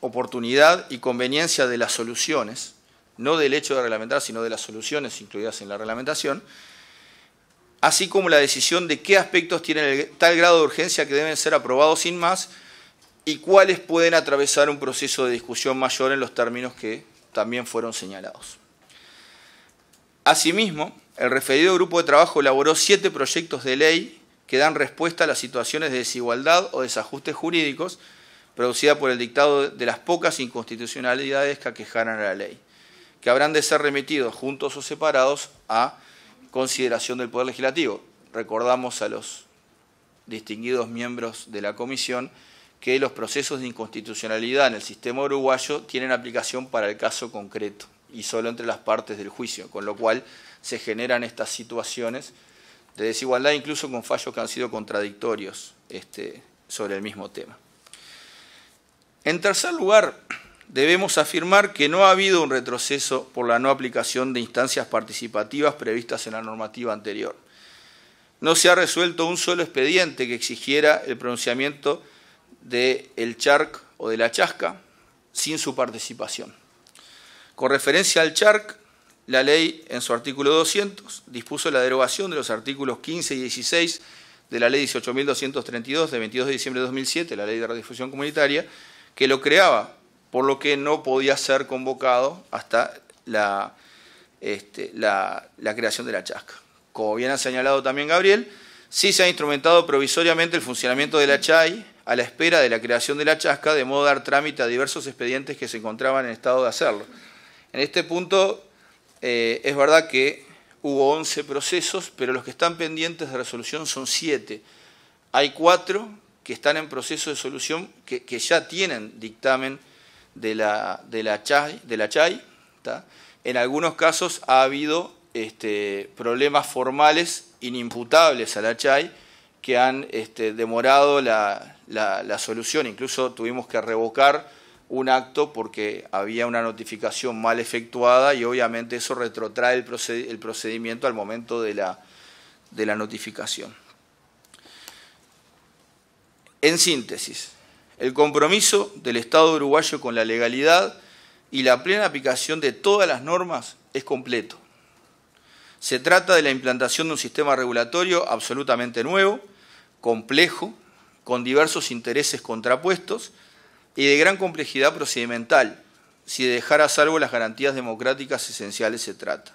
oportunidad y conveniencia de las soluciones, no del hecho de reglamentar, sino de las soluciones incluidas en la reglamentación, así como la decisión de qué aspectos tienen tal grado de urgencia que deben ser aprobados sin más y cuáles pueden atravesar un proceso de discusión mayor en los términos que también fueron señalados. Asimismo, el referido grupo de trabajo elaboró siete proyectos de ley que dan respuesta a las situaciones de desigualdad o desajustes jurídicos producida por el dictado de las pocas inconstitucionalidades que aquejaran a la ley, que habrán de ser remitidos juntos o separados a consideración del Poder Legislativo. Recordamos a los distinguidos miembros de la Comisión que los procesos de inconstitucionalidad en el sistema uruguayo tienen aplicación para el caso concreto y solo entre las partes del juicio, con lo cual se generan estas situaciones de desigualdad, incluso con fallos que han sido contradictorios este, sobre el mismo tema. En tercer lugar, debemos afirmar que no ha habido un retroceso por la no aplicación de instancias participativas previstas en la normativa anterior. No se ha resuelto un solo expediente que exigiera el pronunciamiento del charc o de la chasca sin su participación. Con referencia al charc, la ley en su artículo 200 dispuso la derogación de los artículos 15 y 16 de la ley 18.232 de 22 de diciembre de 2007, la ley de radiodifusión comunitaria, que lo creaba por lo que no podía ser convocado hasta este, la, la, creación de la chasca. Como bien ha señalado también Gabriel, sí se ha instrumentado provisoriamente el funcionamiento de la CHAI a la espera de la creación de la chasca, de modo a dar trámite a diversos expedientes que se encontraban en estado de hacerlo. En este punto, eh, es verdad que hubo 11 procesos, pero los que están pendientes de resolución son 7. Hay 4 que están en proceso de solución, que, que ya tienen dictamen de la, de la chai, en algunos casos ha habido este, problemas formales inimputables a la chai que han este, demorado la, solución. Incluso tuvimos que revocar un acto porque había una notificación mal efectuada y obviamente eso retrotrae el, procedimiento al momento de la notificación. En síntesis, el compromiso del Estado uruguayo con la legalidad y la plena aplicación de todas las normas es completo. Se trata de la implantación de un sistema regulatorio absolutamente nuevo, complejo, con diversos intereses contrapuestos y de gran complejidad procedimental, si de dejar a salvo las garantías democráticas esenciales se trata.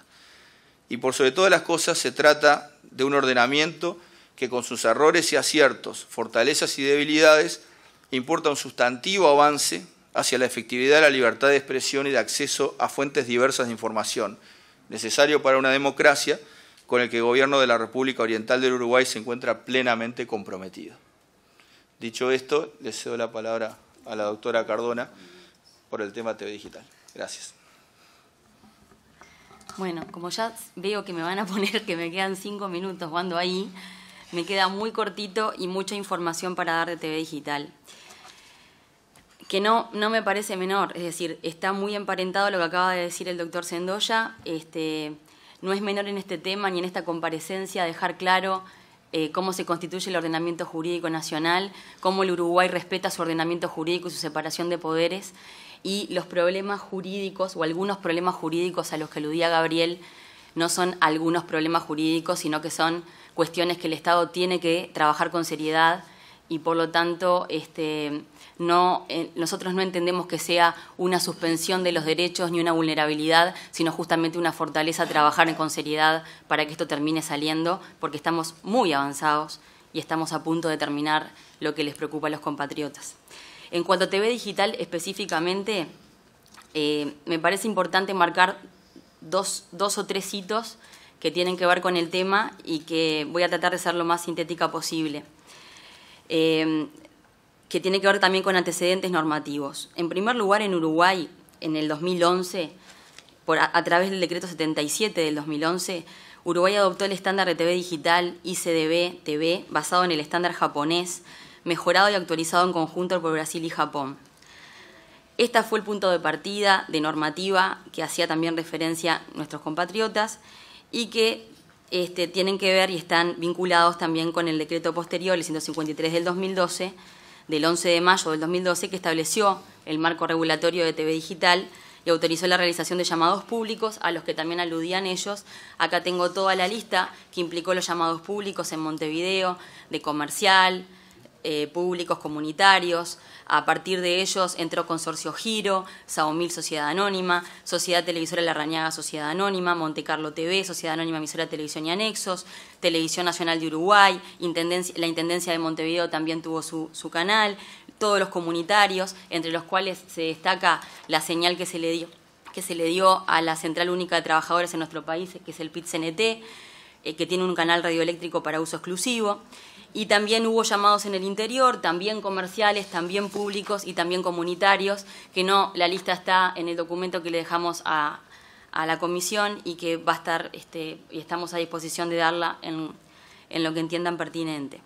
Y por sobre todas las cosas se trata de un ordenamiento que con sus errores y aciertos, fortalezas y debilidades, importa un sustantivo avance hacia la efectividad de la libertad de expresión y de acceso a fuentes diversas de información, necesario para una democracia con el que el gobierno de la República Oriental del Uruguay se encuentra plenamente comprometido. Dicho esto, le cedo la palabra a la doctora Cardona por el tema TV digital. Gracias. Bueno, como ya veo que me van a poner que me quedan cinco minutos cuando ahí, me queda muy cortito y mucha información para dar de TV digital que no, no me parece menor, es decir, está muy emparentado lo que acaba de decir el doctor Sendoya, este, no es menor en este tema ni en esta comparecencia dejar claro eh, cómo se constituye el ordenamiento jurídico nacional, cómo el Uruguay respeta su ordenamiento jurídico y su separación de poderes y los problemas jurídicos o algunos problemas jurídicos a los que aludía Gabriel no son algunos problemas jurídicos, sino que son cuestiones que el Estado tiene que trabajar con seriedad y por lo tanto este, eh, nosotros no entendemos que sea una suspensión de los derechos ni una vulnerabilidad, sino justamente una fortaleza trabajar con seriedad para que esto termine saliendo, porque estamos muy avanzados y estamos a punto de terminar lo que les preocupa a los compatriotas. En cuanto a TV digital específicamente, eh, me parece importante marcar dos, o tres hitos que tienen que ver con el tema y que voy a tratar de ser lo más sintética posible. Eh, que tiene que ver también con antecedentes normativos. En primer lugar, en Uruguay, en el 2011, a, través del decreto 77 del 2011, Uruguay adoptó el estándar de TV digital ICDB-TV basado en el estándar japonés, mejorado y actualizado en conjunto por Brasil y Japón. Este fue el punto de partida de normativa que hacía también referencia nuestros compatriotas y que este, tienen que ver y están vinculados también con el decreto posterior, el 153 del 2012, del 11 de mayo del 2012 que estableció el marco regulatorio de TV digital y autorizó la realización de llamados públicos a los que también aludían ellos. Acá tengo toda la lista que implicó los llamados públicos en Montevideo, de comercial, eh, públicos comunitarios, a partir de ellos entró Consorcio Giro, Saomil Sociedad Anónima, Sociedad Televisora La Rañaga Sociedad Anónima, Monte Carlo TV, Sociedad Anónima Emisora Televisión y Anexos, Televisión Nacional de Uruguay, la Intendencia de Montevideo también tuvo su, canal, todos los comunitarios, entre los cuales se destaca la señal que se le dio que se le dio a la Central Única de Trabajadores en nuestro país, que es el PIT-CNT, eh, que tiene un canal radioeléctrico para uso exclusivo y también hubo llamados en el interior, también comerciales, también públicos y también comunitarios, que no, la lista está en el documento que le dejamos a, a la comisión y que va a estar, este, y estamos a disposición de darla en, en lo que entiendan pertinente.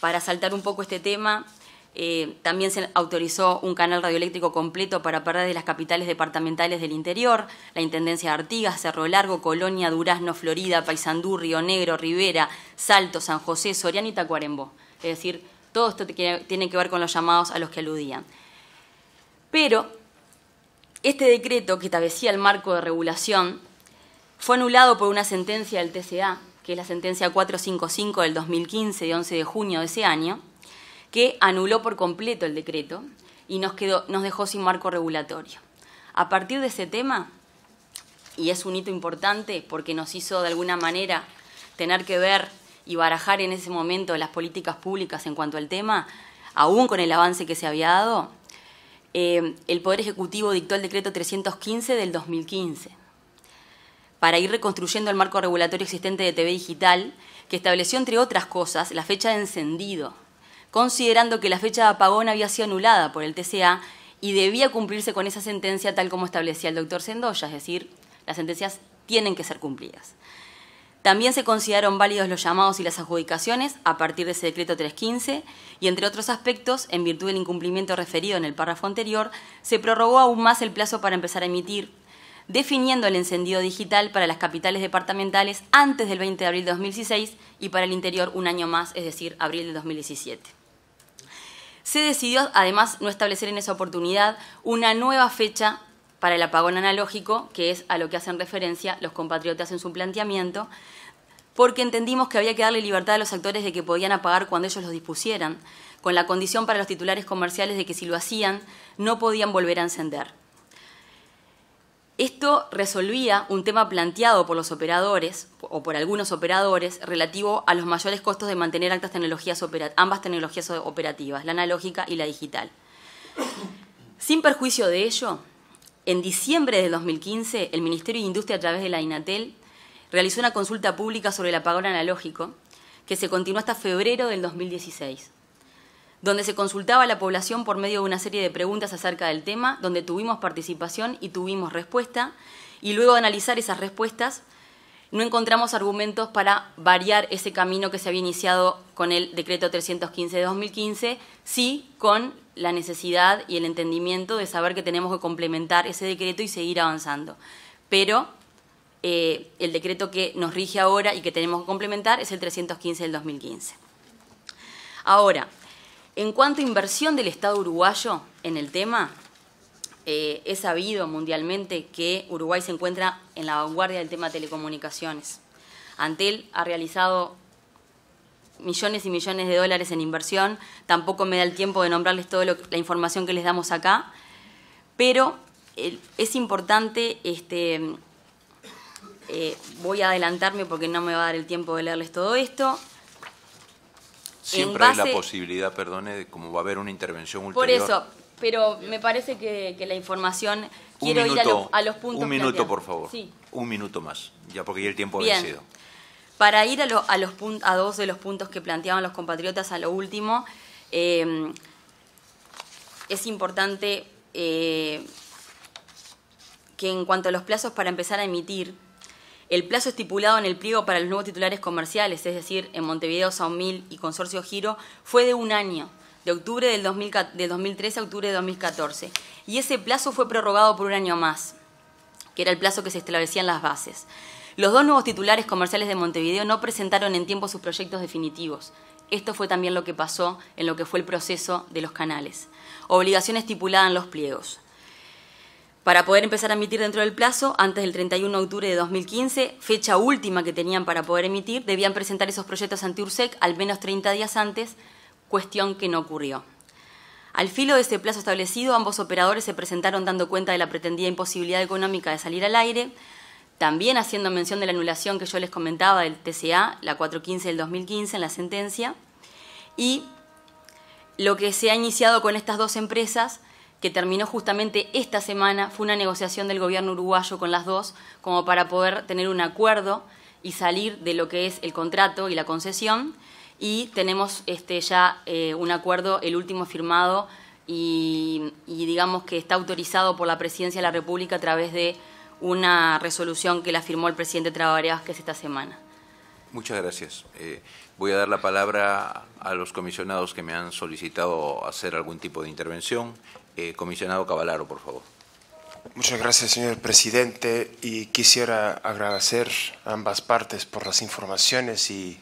Para saltar un poco este tema, eh, también se autorizó un canal radioeléctrico completo para perder de las capitales departamentales del interior, la Intendencia de Artigas, Cerro Largo, Colonia, Durazno, Florida, Paysandú, Río Negro, Rivera, Salto, San José, Soriano y Tacuarembó. Es decir, todo esto tiene que ver con los llamados a los que aludían. Pero este decreto que establecía el marco de regulación fue anulado por una sentencia del TCA, que es la sentencia 455 del 2015, de 11 de junio de ese año, que anuló por completo el decreto y nos, quedó, nos dejó sin marco regulatorio. A partir de ese tema, y es un hito importante porque nos hizo de alguna manera tener que ver y barajar en ese momento las políticas públicas en cuanto al tema, aún con el avance que se había dado, eh, el Poder Ejecutivo dictó el decreto 315 del 2015 para ir reconstruyendo el marco regulatorio existente de TV digital, que estableció, entre otras cosas, la fecha de encendido considerando que la fecha de apagón había sido anulada por el TCA y debía cumplirse con esa sentencia tal como establecía el doctor Sendoya, es decir, las sentencias tienen que ser cumplidas. También se consideraron válidos los llamados y las adjudicaciones a partir de ese decreto 315 y, entre otros aspectos, en virtud del incumplimiento referido en el párrafo anterior, se prorrogó aún más el plazo para empezar a emitir, definiendo el encendido digital para las capitales departamentales antes del 20 de abril de 2016 y para el interior un año más, es decir, abril de 2017. Se decidió además no establecer en esa oportunidad una nueva fecha para el apagón analógico, que es a lo que hacen referencia los compatriotas en su planteamiento, porque entendimos que había que darle libertad a los actores de que podían apagar cuando ellos los dispusieran, con la condición para los titulares comerciales de que si lo hacían no podían volver a encender. Esto resolvía un tema planteado por los operadores o por algunos operadores relativo a los mayores costos de mantener ambas tecnologías operativas, la analógica y la digital. Sin perjuicio de ello, en diciembre de 2015, el Ministerio de Industria a través de la INATEL realizó una consulta pública sobre el apagón analógico que se continuó hasta febrero del 2016 donde se consultaba a la población por medio de una serie de preguntas acerca del tema, donde tuvimos participación y tuvimos respuesta, y luego de analizar esas respuestas, no encontramos argumentos para variar ese camino que se había iniciado con el decreto 315 de 2015, sí con la necesidad y el entendimiento de saber que tenemos que complementar ese decreto y seguir avanzando. Pero eh, el decreto que nos rige ahora y que tenemos que complementar es el 315 del 2015. Ahora, en cuanto a inversión del Estado uruguayo en el tema, he eh, es sabido mundialmente que Uruguay se encuentra en la vanguardia del tema de telecomunicaciones. Antel ha realizado millones y millones de dólares en inversión. Tampoco me da el tiempo de nombrarles toda la información que les damos acá, pero eh, es importante, este, eh, voy a adelantarme porque no me va a dar el tiempo de leerles todo esto. Siempre hay la posibilidad, perdone, de como va a haber una intervención ulterior. Por eso, pero me parece que, la información... Quiero ir a, los puntos. Un minuto, por favor. Un minuto más, ya porque ya el tiempo ha vencido. Para ir a, a dos de los puntos que planteaban los compatriotas a lo último, eh, es importante eh, que en cuanto a los plazos para empezar a emitir, el plazo estipulado en el pliego para los nuevos titulares comerciales, es decir, en Montevideo, Saumil y Consorcio Giro, fue de un año, de octubre del, 2013 a octubre de 2014. Y ese plazo fue prorrogado por un año más, que era el plazo que se establecían las bases. Los dos nuevos titulares comerciales de Montevideo no presentaron en tiempo sus proyectos definitivos. Esto fue también lo que pasó en lo que fue el proceso de los canales. Obligación estipulada en los pliegos para poder empezar a emitir dentro del plazo, antes del 31 de octubre de 2015, fecha última que tenían para poder emitir, debían presentar esos proyectos ante URSEC al menos 30 días antes, cuestión que no ocurrió. Al filo de este plazo establecido, ambos operadores se presentaron dando cuenta de la pretendida imposibilidad económica de salir al aire, también haciendo mención de la anulación que yo les comentaba del TCA, la 415 del 2015 en la sentencia, y lo que se ha iniciado con estas dos empresas que terminó justamente esta semana, fue una negociación del gobierno uruguayo con las dos, como para poder tener un acuerdo y salir de lo que es el contrato y la concesión. Y tenemos este, ya eh, un acuerdo, el último firmado y, digamos que está autorizado por la Presidencia de la República a través de una resolución que la firmó el presidente que es esta semana. Muchas gracias. Eh, voy a dar la palabra a los comisionados que me han solicitado hacer algún tipo de intervención. Eh, comisionado Cavalaro, por favor. Muchas gracias, señor presidente, y quisiera agradecer a ambas partes por las informaciones y,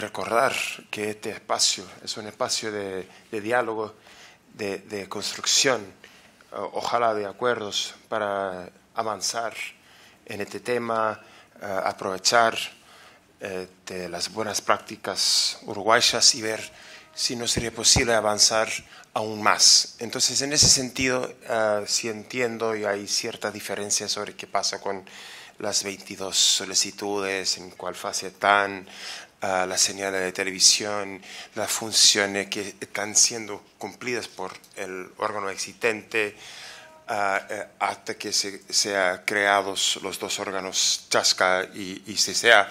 recordar que este espacio es un espacio de, diálogo, de, construcción, ojalá de acuerdos para avanzar en este tema, eh, aprovechar eh, de las buenas prácticas uruguayas y ver si no sería posible avanzar aún más. Entonces, en ese sentido, ah, si entiendo y hay cierta diferencia sobre qué pasa con las 22 solicitudes, en cuál fase están, ah, la las señales de televisión, las funciones que están siendo cumplidas por el órgano existente, ah, eh, hasta que se, sean creados los dos órganos Chasca y, y CCA.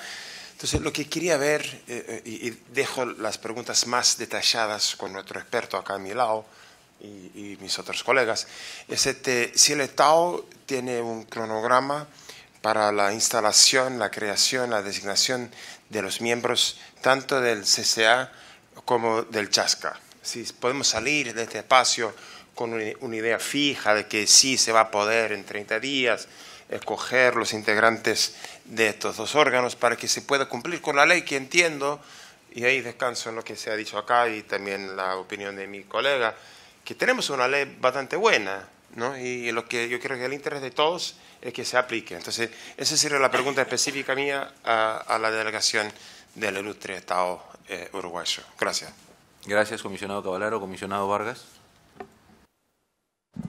Entonces, lo que quería ver, eh, eh, y, dejo las preguntas más detalladas con nuestro experto acá a mi lado y, mis otros colegas, es este, si el Estado tiene un cronograma para la instalación, la creación, la designación de los miembros tanto del CCA como del Chasca. Si podemos salir de este espacio con una idea fija de que sí se va a poder en 30 días, escoger los integrantes de estos dos órganos para que se pueda cumplir con la ley que entiendo, y ahí descanso en lo que se ha dicho acá y también la opinión de mi colega, que tenemos una ley bastante buena, Y lo que yo creo que el interés de todos es que se aplique. Entonces, esa sería la pregunta específica mía a, la delegación del ilustre Estado eh, uruguayo. Gracias. Gracias, comisionado Caballero. Comisionado Vargas.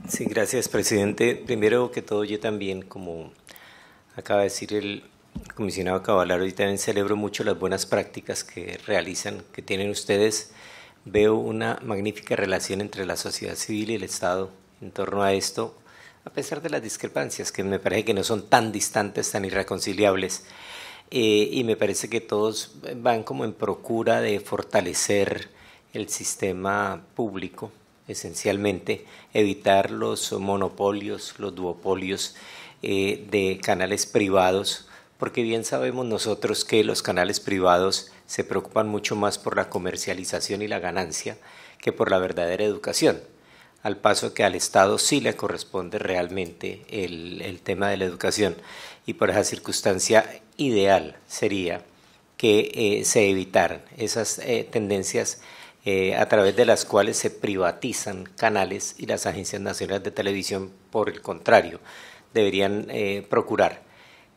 Sí, gracias, presidente. Primero que todo, yo también, como acaba de decir el comisionado Cabalar, y también celebro mucho las buenas prácticas que realizan, que tienen ustedes. Veo una magnífica relación entre la sociedad civil y el Estado en torno a esto, a pesar de las discrepancias, que me parece que no son tan distantes, tan irreconciliables. Eh, y me parece que todos van como en procura de fortalecer el sistema público esencialmente, evitar los monopolios, los duopolios eh, de canales privados, porque bien sabemos nosotros que los canales privados se preocupan mucho más por la comercialización y la ganancia que por la verdadera educación, al paso que al Estado sí le corresponde realmente el, tema de la educación. Y por esa circunstancia ideal sería que eh, se evitaran esas eh, tendencias eh, a través de las cuales se privatizan canales y las agencias nacionales de televisión, por el contrario, deberían eh, procurar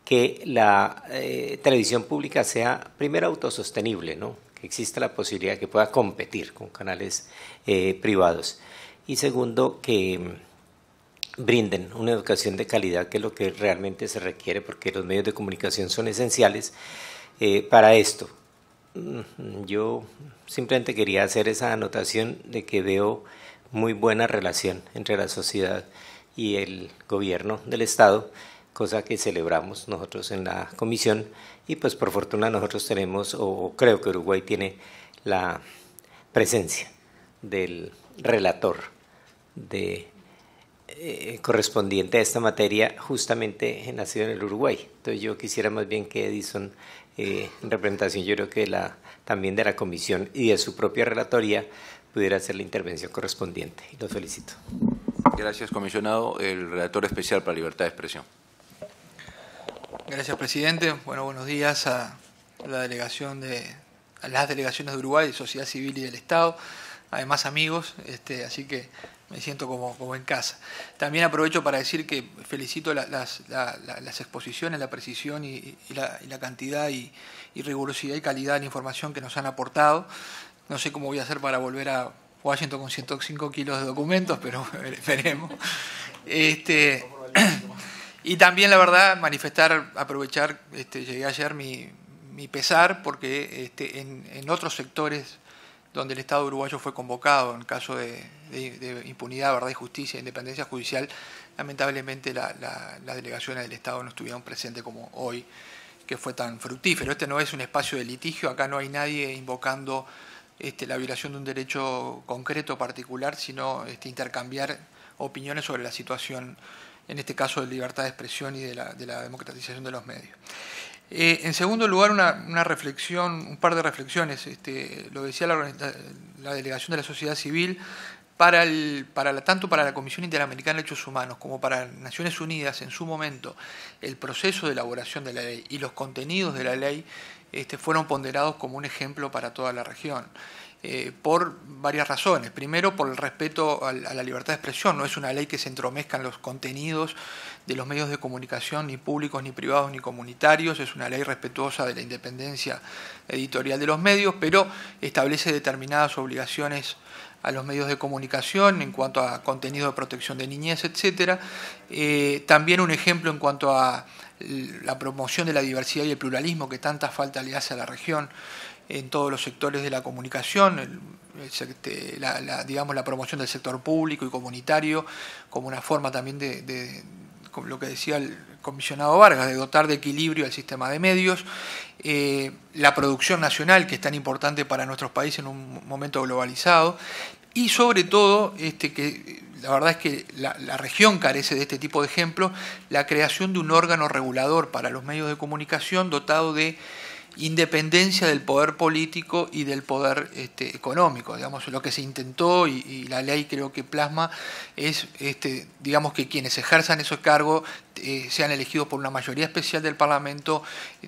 que la eh, televisión pública sea primero autosostenible, que exista la posibilidad de que pueda competir con canales privados. Y segundo, que mm, brinden una educación de calidad, que es lo que realmente se requiere, porque los medios de comunicación son esenciales para esto yo simplemente quería hacer esa anotación de que veo muy buena relación entre la sociedad y el gobierno del Estado, cosa que celebramos nosotros en la comisión y pues por fortuna nosotros tenemos, o creo que Uruguay tiene la presencia del relator de eh, correspondiente a esta materia justamente nacido en el Uruguay. Entonces yo quisiera más bien que Edison en eh, representación yo creo que la, también de la comisión y de su propia relatoría, pudiera hacer la intervención correspondiente. Y lo felicito. Gracias, comisionado. El relator especial para libertad de expresión. Gracias, presidente. Bueno, buenos días a la delegación de a las delegaciones de Uruguay, sociedad civil y del Estado, además amigos, este, así que me siento como, como en casa. También aprovecho para decir que felicito las, exposiciones, la precisión y, la, cantidad y, rigurosidad y calidad de la información que nos han aportado. No sé cómo voy a hacer para volver a Washington con 105 kilos de documentos, pero veremos. Este, y también, la verdad, manifestar, aprovechar, este, llegué ayer mi, pesar porque este, en, en otros sectores donde el Estado uruguayo fue convocado en caso de, de impunidad, verdad y justicia, independencia judicial, lamentablemente las delegaciones del Estado no estuvieron presentes como hoy, que fue tan fructífero. Este no es un espacio de litigio, acá no hay nadie invocando este, la violación de un derecho concreto particular, sino este, intercambiar opiniones sobre la situación, en este caso de libertad de expresión y de la democratización de los medios. Eh, en segundo lugar, una, reflexión, un par de reflexiones. Este, lo decía la, delegación de la sociedad civil, para tanto para la Comisión Interamericana de Derechos Humanos como para Naciones Unidas en su momento, el proceso de elaboración de la ley y los contenidos de la ley este, fueron ponderados como un ejemplo para toda la región. Eh, por varias razones. Primero, por el respeto a, la libertad de expresión. No es una ley que se entromezcan los contenidos de los medios de comunicación, ni públicos, ni privados, ni comunitarios. Es una ley respetuosa de la independencia editorial de los medios, pero establece determinadas obligaciones a los medios de comunicación en cuanto a contenido de protección de niñez, etc. Eh, también un ejemplo en cuanto a la promoción de la diversidad y el pluralismo que tanta falta le hace a la región en todos los sectores de la comunicación, eh, digamos, la promoción del sector público y comunitario, como una forma también de, como lo que decía el comisionado Vargas, de dotar de equilibrio al sistema de medios, eh, la producción nacional, que es tan importante para nuestros países en un momento globalizado, y sobre todo, este, que la verdad es que la, la región carece de este tipo de ejemplo, la creación de un órgano regulador para los medios de comunicación dotado de independencia del poder político y del poder este, económico. Digamos, lo que se intentó y, la ley creo que plasma es, este, digamos, que quienes ejerzan esos cargos eh, sean elegidos por una mayoría especial del Parlamento,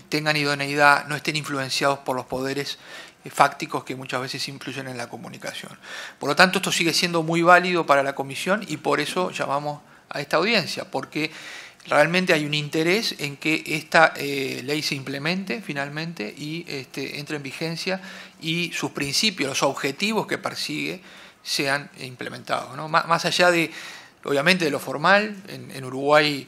tengan idoneidad, no estén influenciados por los poderes eh, fácticos que muchas veces influyen en la comunicación. Por lo tanto, esto sigue siendo muy válido para la Comisión y por eso llamamos a esta audiencia, porque realmente hay un interés en que esta eh, ley se implemente finalmente y este, entre en vigencia y sus principios, los objetivos que persigue sean implementados. Más, allá de, obviamente, de lo formal, en, Uruguay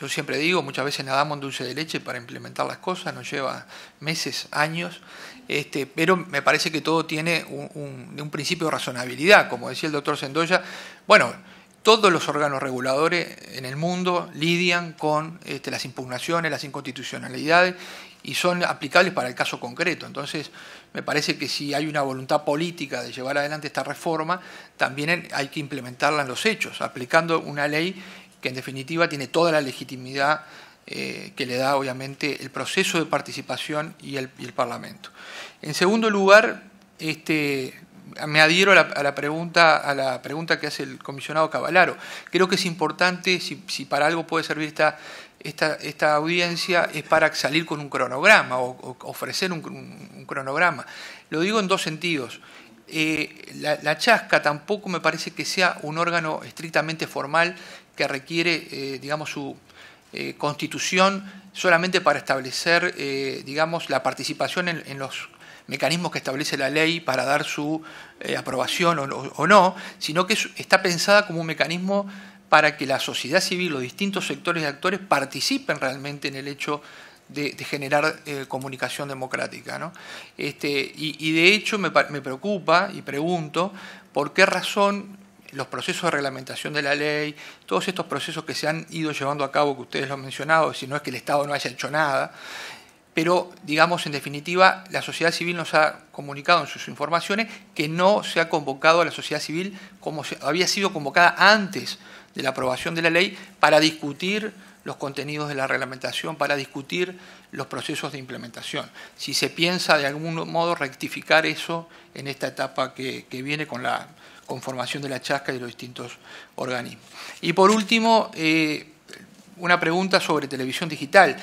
yo siempre digo, muchas veces nadamos en dulce de leche para implementar las cosas, nos lleva meses, años, este, pero me parece que todo tiene un, un principio de razonabilidad, como decía el doctor Sendoya, bueno, todos los órganos reguladores en el mundo lidian con este, las impugnaciones, las inconstitucionalidades y son aplicables para el caso concreto. Entonces, me parece que si hay una voluntad política de llevar adelante esta reforma, también hay que implementarla en los hechos, aplicando una ley que en definitiva tiene toda la legitimidad eh, que le da obviamente el proceso de participación y el, el Parlamento. En segundo lugar, este, me adhiero a la, pregunta, a la pregunta que hace el comisionado Cavalaro. Creo que es importante, si, si para algo puede servir esta, esta, esta, audiencia, es para salir con un cronograma o, ofrecer un, cronograma. Lo digo en dos sentidos. Eh, la, chasca tampoco me parece que sea un órgano estrictamente formal que requiere, eh, digamos, su, eh, constitución solamente para establecer, digamos, la participación en, los mecanismos que establece la ley para dar su eh, aprobación o, no, sino que está pensada como un mecanismo para que la sociedad civil, los distintos sectores de actores participen realmente en el hecho de, generar eh, comunicación democrática. Este, y, de hecho me, me preocupa y pregunto por qué razón los procesos de reglamentación de la ley, todos estos procesos que se han ido llevando a cabo, que ustedes lo han mencionado, si no es que el Estado no haya hecho nada, pero digamos en definitiva la sociedad civil nos ha comunicado en sus informaciones que no se ha convocado a la sociedad civil como se había sido convocada antes de la aprobación de la ley para discutir los contenidos de la reglamentación, para discutir los procesos de implementación. Si se piensa de algún modo rectificar eso en esta etapa que, viene con la conformación de la chasca y de los distintos organismos. Y por último, eh, una pregunta sobre televisión digital.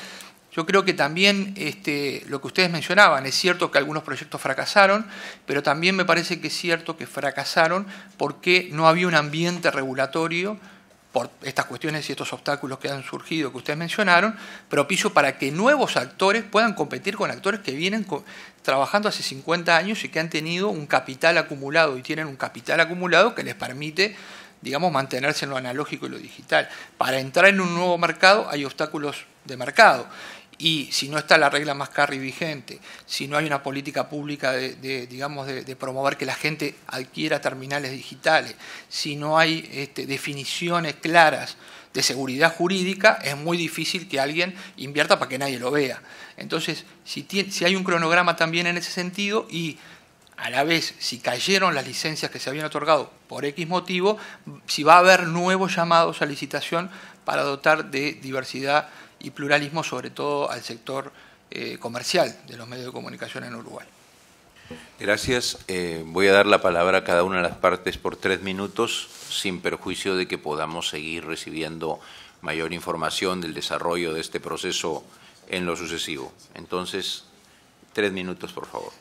Yo creo que también este, lo que ustedes mencionaban, es cierto que algunos proyectos fracasaron, pero también me parece que es cierto que fracasaron porque no había un ambiente regulatorio por estas cuestiones y estos obstáculos que han surgido, que ustedes mencionaron, propicio para que nuevos actores puedan competir con actores que vienen trabajando hace 50 años y que han tenido un capital acumulado y tienen un capital acumulado que les permite digamos, mantenerse en lo analógico y lo digital. Para entrar en un nuevo mercado hay obstáculos de mercado y si no está la regla más Mascarri vigente, si no hay una política pública de, digamos, de, promover que la gente adquiera terminales digitales, si no hay este, definiciones claras de seguridad jurídica, es muy difícil que alguien invierta para que nadie lo vea. Entonces, si, si hay un cronograma también en ese sentido y a la vez, si cayeron las licencias que se habían otorgado por X motivo, si va a haber nuevos llamados a licitación para dotar de diversidad y pluralismo sobre todo al sector eh, comercial de los medios de comunicación en Uruguay. Gracias. Eh, voy a dar la palabra a cada una de las partes por tres minutos, sin perjuicio de que podamos seguir recibiendo mayor información del desarrollo de este proceso en lo sucesivo. Entonces, tres minutos, por favor.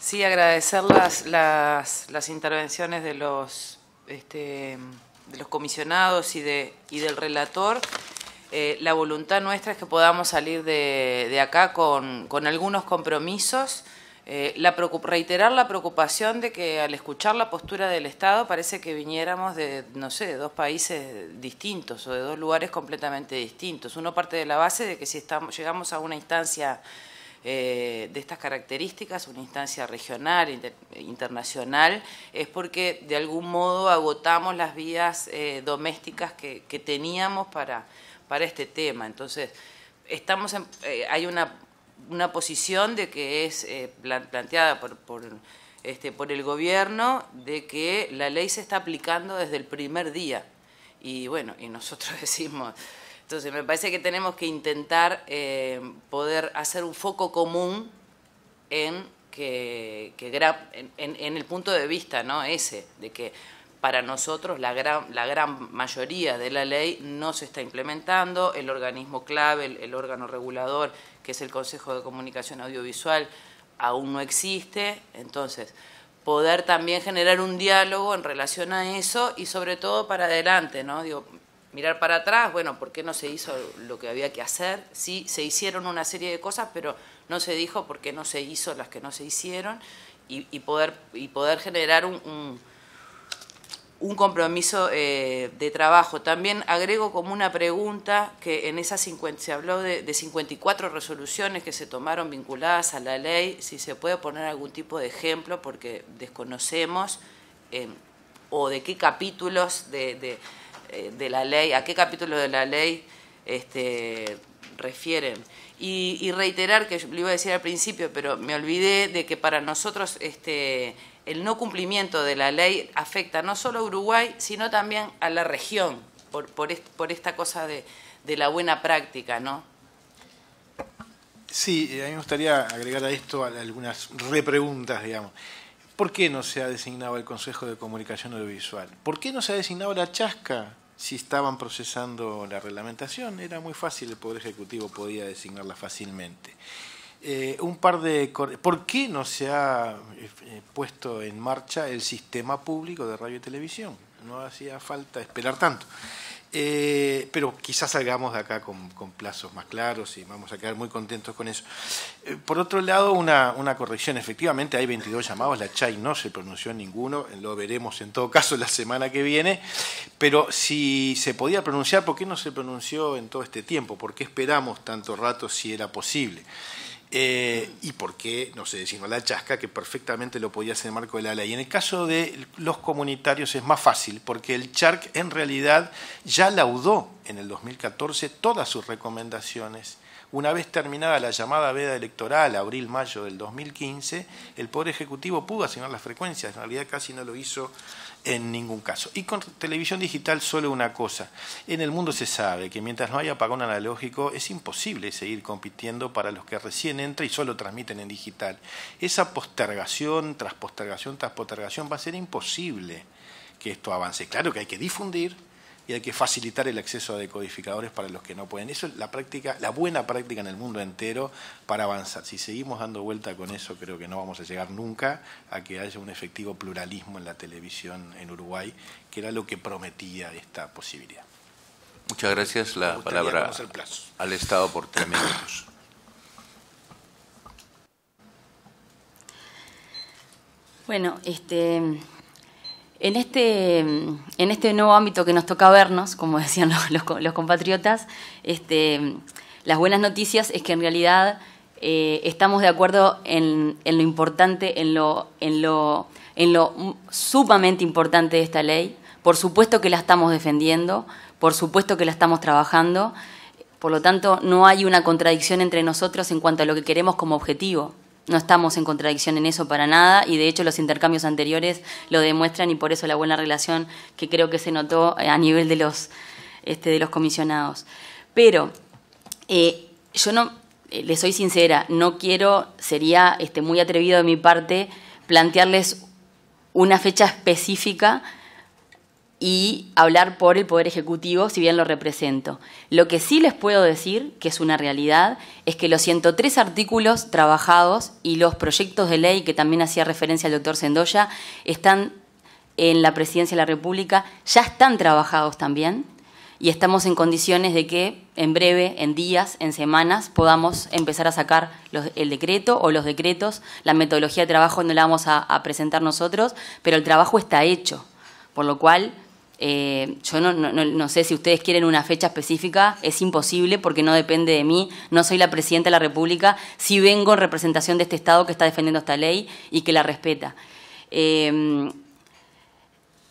Sí, agradecer las, las intervenciones de los este, de los comisionados y, de, y del relator, eh, la voluntad nuestra es que podamos salir de, de acá con, con, algunos compromisos. Eh, la reiterar la preocupación de que al escuchar la postura del Estado parece que viniéramos de, no sé, de dos países distintos o de dos lugares completamente distintos. Uno parte de la base de que si estamos, llegamos a una instancia eh, de estas características, una instancia regional, internacional, es porque de algún modo agotamos las vías eh, domésticas que, teníamos para, para, este tema. Entonces, estamos eh, hay una, posición de que es planteada por, por este, por el gobierno de que la ley se está aplicando desde el primer día. Y bueno, y nosotros decimos, entonces me parece que tenemos que intentar eh, poder hacer un foco común en, que, en, el punto de vista ¿no? ese, de que para nosotros la gran, la gran mayoría de la ley no se está implementando, el organismo clave, el, órgano regulador, que es el Consejo de Comunicación Audiovisual, aún no existe, entonces poder también generar un diálogo en relación a eso y sobre todo para adelante, ¿no? Digo, mirar para atrás, bueno, ¿por qué no se hizo lo que había que hacer? Sí, se hicieron una serie de cosas, pero no se dijo por qué no se hizo las que no se hicieron y, poder, y poder generar un, un, compromiso eh, de trabajo. También agrego como una pregunta que en esas se habló de, 54 resoluciones que se tomaron vinculadas a la ley, si se puede poner algún tipo de ejemplo porque desconocemos eh, o de qué capítulos de eh, de la ley, a qué capítulo de la ley este, refieren. Y, reiterar que lo iba a decir al principio, pero me olvidé de que para nosotros este, el no cumplimiento de la ley afecta no solo a Uruguay, sino también a la región, por, esta cosa de, la buena práctica, ¿no? Sí, eh, a mí me gustaría agregar a esto algunas repreguntas, digamos. ¿Por qué no se ha designado el Consejo de Comunicación Audiovisual? ¿Por qué no se ha designado la Chasca? si estaban procesando la reglamentación, era muy fácil, el Poder Ejecutivo podía designarla fácilmente. Eh, un par de ¿Por qué no se ha eh, puesto en marcha el sistema público de radio y televisión? No hacía falta esperar tanto. Eh, pero quizás salgamos de acá con, plazos más claros y vamos a quedar muy contentos con eso. Eh, por otro lado, una, corrección, efectivamente hay 22 llamados, la CHAI no se pronunció ninguno, lo veremos en todo caso la semana que viene, pero si se podía pronunciar, ¿por qué no se pronunció en todo este tiempo? ¿Por qué esperamos tanto rato si era posible? Eh, y por qué no se sé, designó la chasca, que perfectamente lo podía hacer en marco de la ley. En el caso de los comunitarios es más fácil, porque el CHARC en realidad ya laudó en el 2014 todas sus recomendaciones. Una vez terminada la llamada veda electoral, abril-mayo del 2015, el Poder Ejecutivo pudo asignar las frecuencias, en realidad casi no lo hizo en ningún caso. Y con televisión digital solo una cosa. En el mundo se sabe que mientras no haya apagón analógico es imposible seguir compitiendo para los que recién entran y solo transmiten en digital. Esa postergación tras postergación tras postergación va a ser imposible que esto avance. Claro que hay que difundir, y hay que facilitar el acceso a decodificadores para los que no pueden. Eso es la práctica, la buena práctica en el mundo entero para avanzar. Si seguimos dando vuelta con eso, creo que no vamos a llegar nunca a que haya un efectivo pluralismo en la televisión en Uruguay, que era lo que prometía esta posibilidad. Muchas gracias. La palabra al Estado por tres minutos. Bueno, este, este, en este, nuevo ámbito que nos toca vernos, como decían los, compatriotas, este, las buenas noticias es que en realidad eh, estamos de acuerdo en, lo importante, en lo, en, lo, en lo sumamente importante de esta ley. Por supuesto que la estamos defendiendo, por supuesto que la estamos trabajando. Por lo tanto, no hay una contradicción entre nosotros en cuanto a lo que queremos como objetivo. No estamos en contradicción en eso para nada y de hecho los intercambios anteriores lo demuestran y por eso la buena relación que creo que se notó eh, a nivel de los, este, de los comisionados. Pero eh, yo no, eh, les soy sincera, no quiero, sería este, muy atrevido de mi parte plantearles una fecha específica y hablar por el Poder Ejecutivo, si bien lo represento. Lo que sí les puedo decir, que es una realidad, es que los 103 artículos trabajados y los proyectos de ley, que también hacía referencia el doctor Sendoya, están en la Presidencia de la República, ya están trabajados también y estamos en condiciones de que en breve, en días, en semanas, podamos empezar a sacar el decreto o los decretos. La metodología de trabajo no la vamos a presentar nosotros, pero el trabajo está hecho, por lo cual eh, yo no, sé si ustedes quieren una fecha específica, es imposible porque no depende de mí, no soy la presidenta de la República, si vengo en representación de este Estado que está defendiendo esta ley y que la respeta. Em,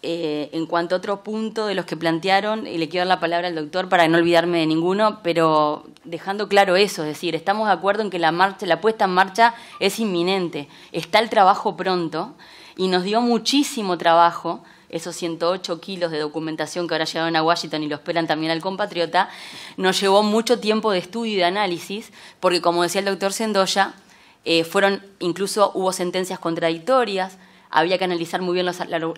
eh, en cuanto a otro punto de los que plantearon, y le quiero dar la palabra al doctor para no olvidarme de ninguno, pero dejando claro eso, es decir, estamos de acuerdo en que la, marcha, la puesta en marcha es inminente, está el trabajo pronto y nos dio muchísimo trabajo esos 108 kilos de documentación que ahora llegaron a Washington y lo esperan también al compatriota, nos llevó mucho tiempo de estudio y de análisis, porque como decía el doctor Sendoya, eh, fueron, incluso hubo sentencias contradictorias, había que analizar muy bien la,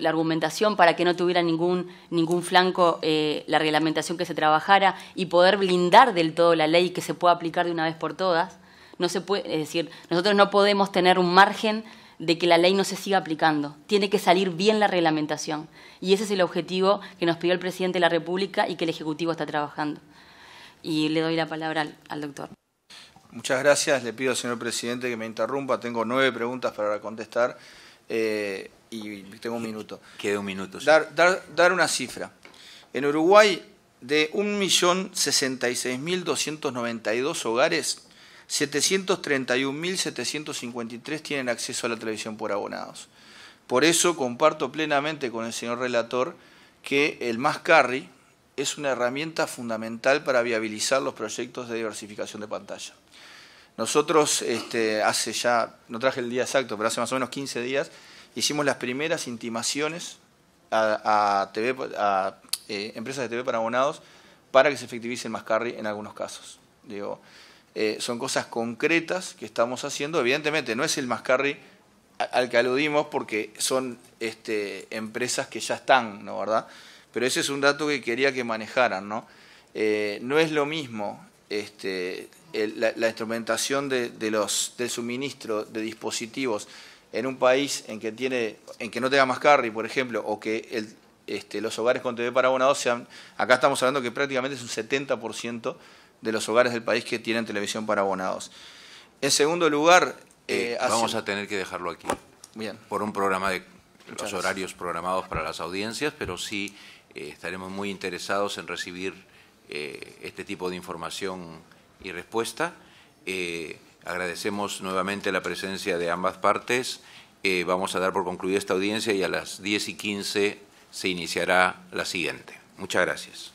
argumentación para que no tuviera ningún, ningún flanco eh, la reglamentación que se trabajara y poder blindar del todo la ley que se pueda aplicar de una vez por todas. No se puede, es decir, nosotros no podemos tener un margen de que la ley no se siga aplicando. Tiene que salir bien la reglamentación. Y ese es el objetivo que nos pidió el presidente de la República y que el Ejecutivo está trabajando. Y le doy la palabra al, doctor. Muchas gracias. Le pido, señor presidente, que me interrumpa. Tengo nueve preguntas para contestar eh, y tengo un minuto. Queda un minuto. Dar, dar una cifra. En Uruguay, de 1.066.292 hogares, 731.753 tienen acceso a la televisión por abonados. Por eso comparto plenamente con el señor relator que el Más Carry es una herramienta fundamental para viabilizar los proyectos de diversificación de pantalla. Nosotros, este, hace ya, no traje el día exacto, pero hace más o menos 15 días, hicimos las primeras intimaciones a, eh, empresas de TV para abonados para que se efectivice el Más Carry en algunos casos. Digo, eh, son cosas concretas que estamos haciendo. Evidentemente no es el mascarri al que aludimos porque son este, empresas que ya están, ¿no verdad? Pero ese es un dato que quería que manejaran, ¿no? Eh, no es lo mismo este, la, instrumentación de, los, del suministro de dispositivos en un país en que tiene, en que no tenga mascarri, por ejemplo, o que el, este, los hogares con TV para abonados sean, acá estamos hablando que prácticamente es un 70% de los hogares del país que tienen televisión para abonados. En segundo lugar... Eh, vamos a tener que dejarlo aquí. Bien. Por un programa de los horarios programados para las audiencias, pero sí eh, estaremos muy interesados en recibir eh, este tipo de información y respuesta. agradecemos nuevamente la presencia de ambas partes. vamos a dar por concluida esta audiencia y a las 10 y 15 se iniciará la siguiente. Muchas gracias.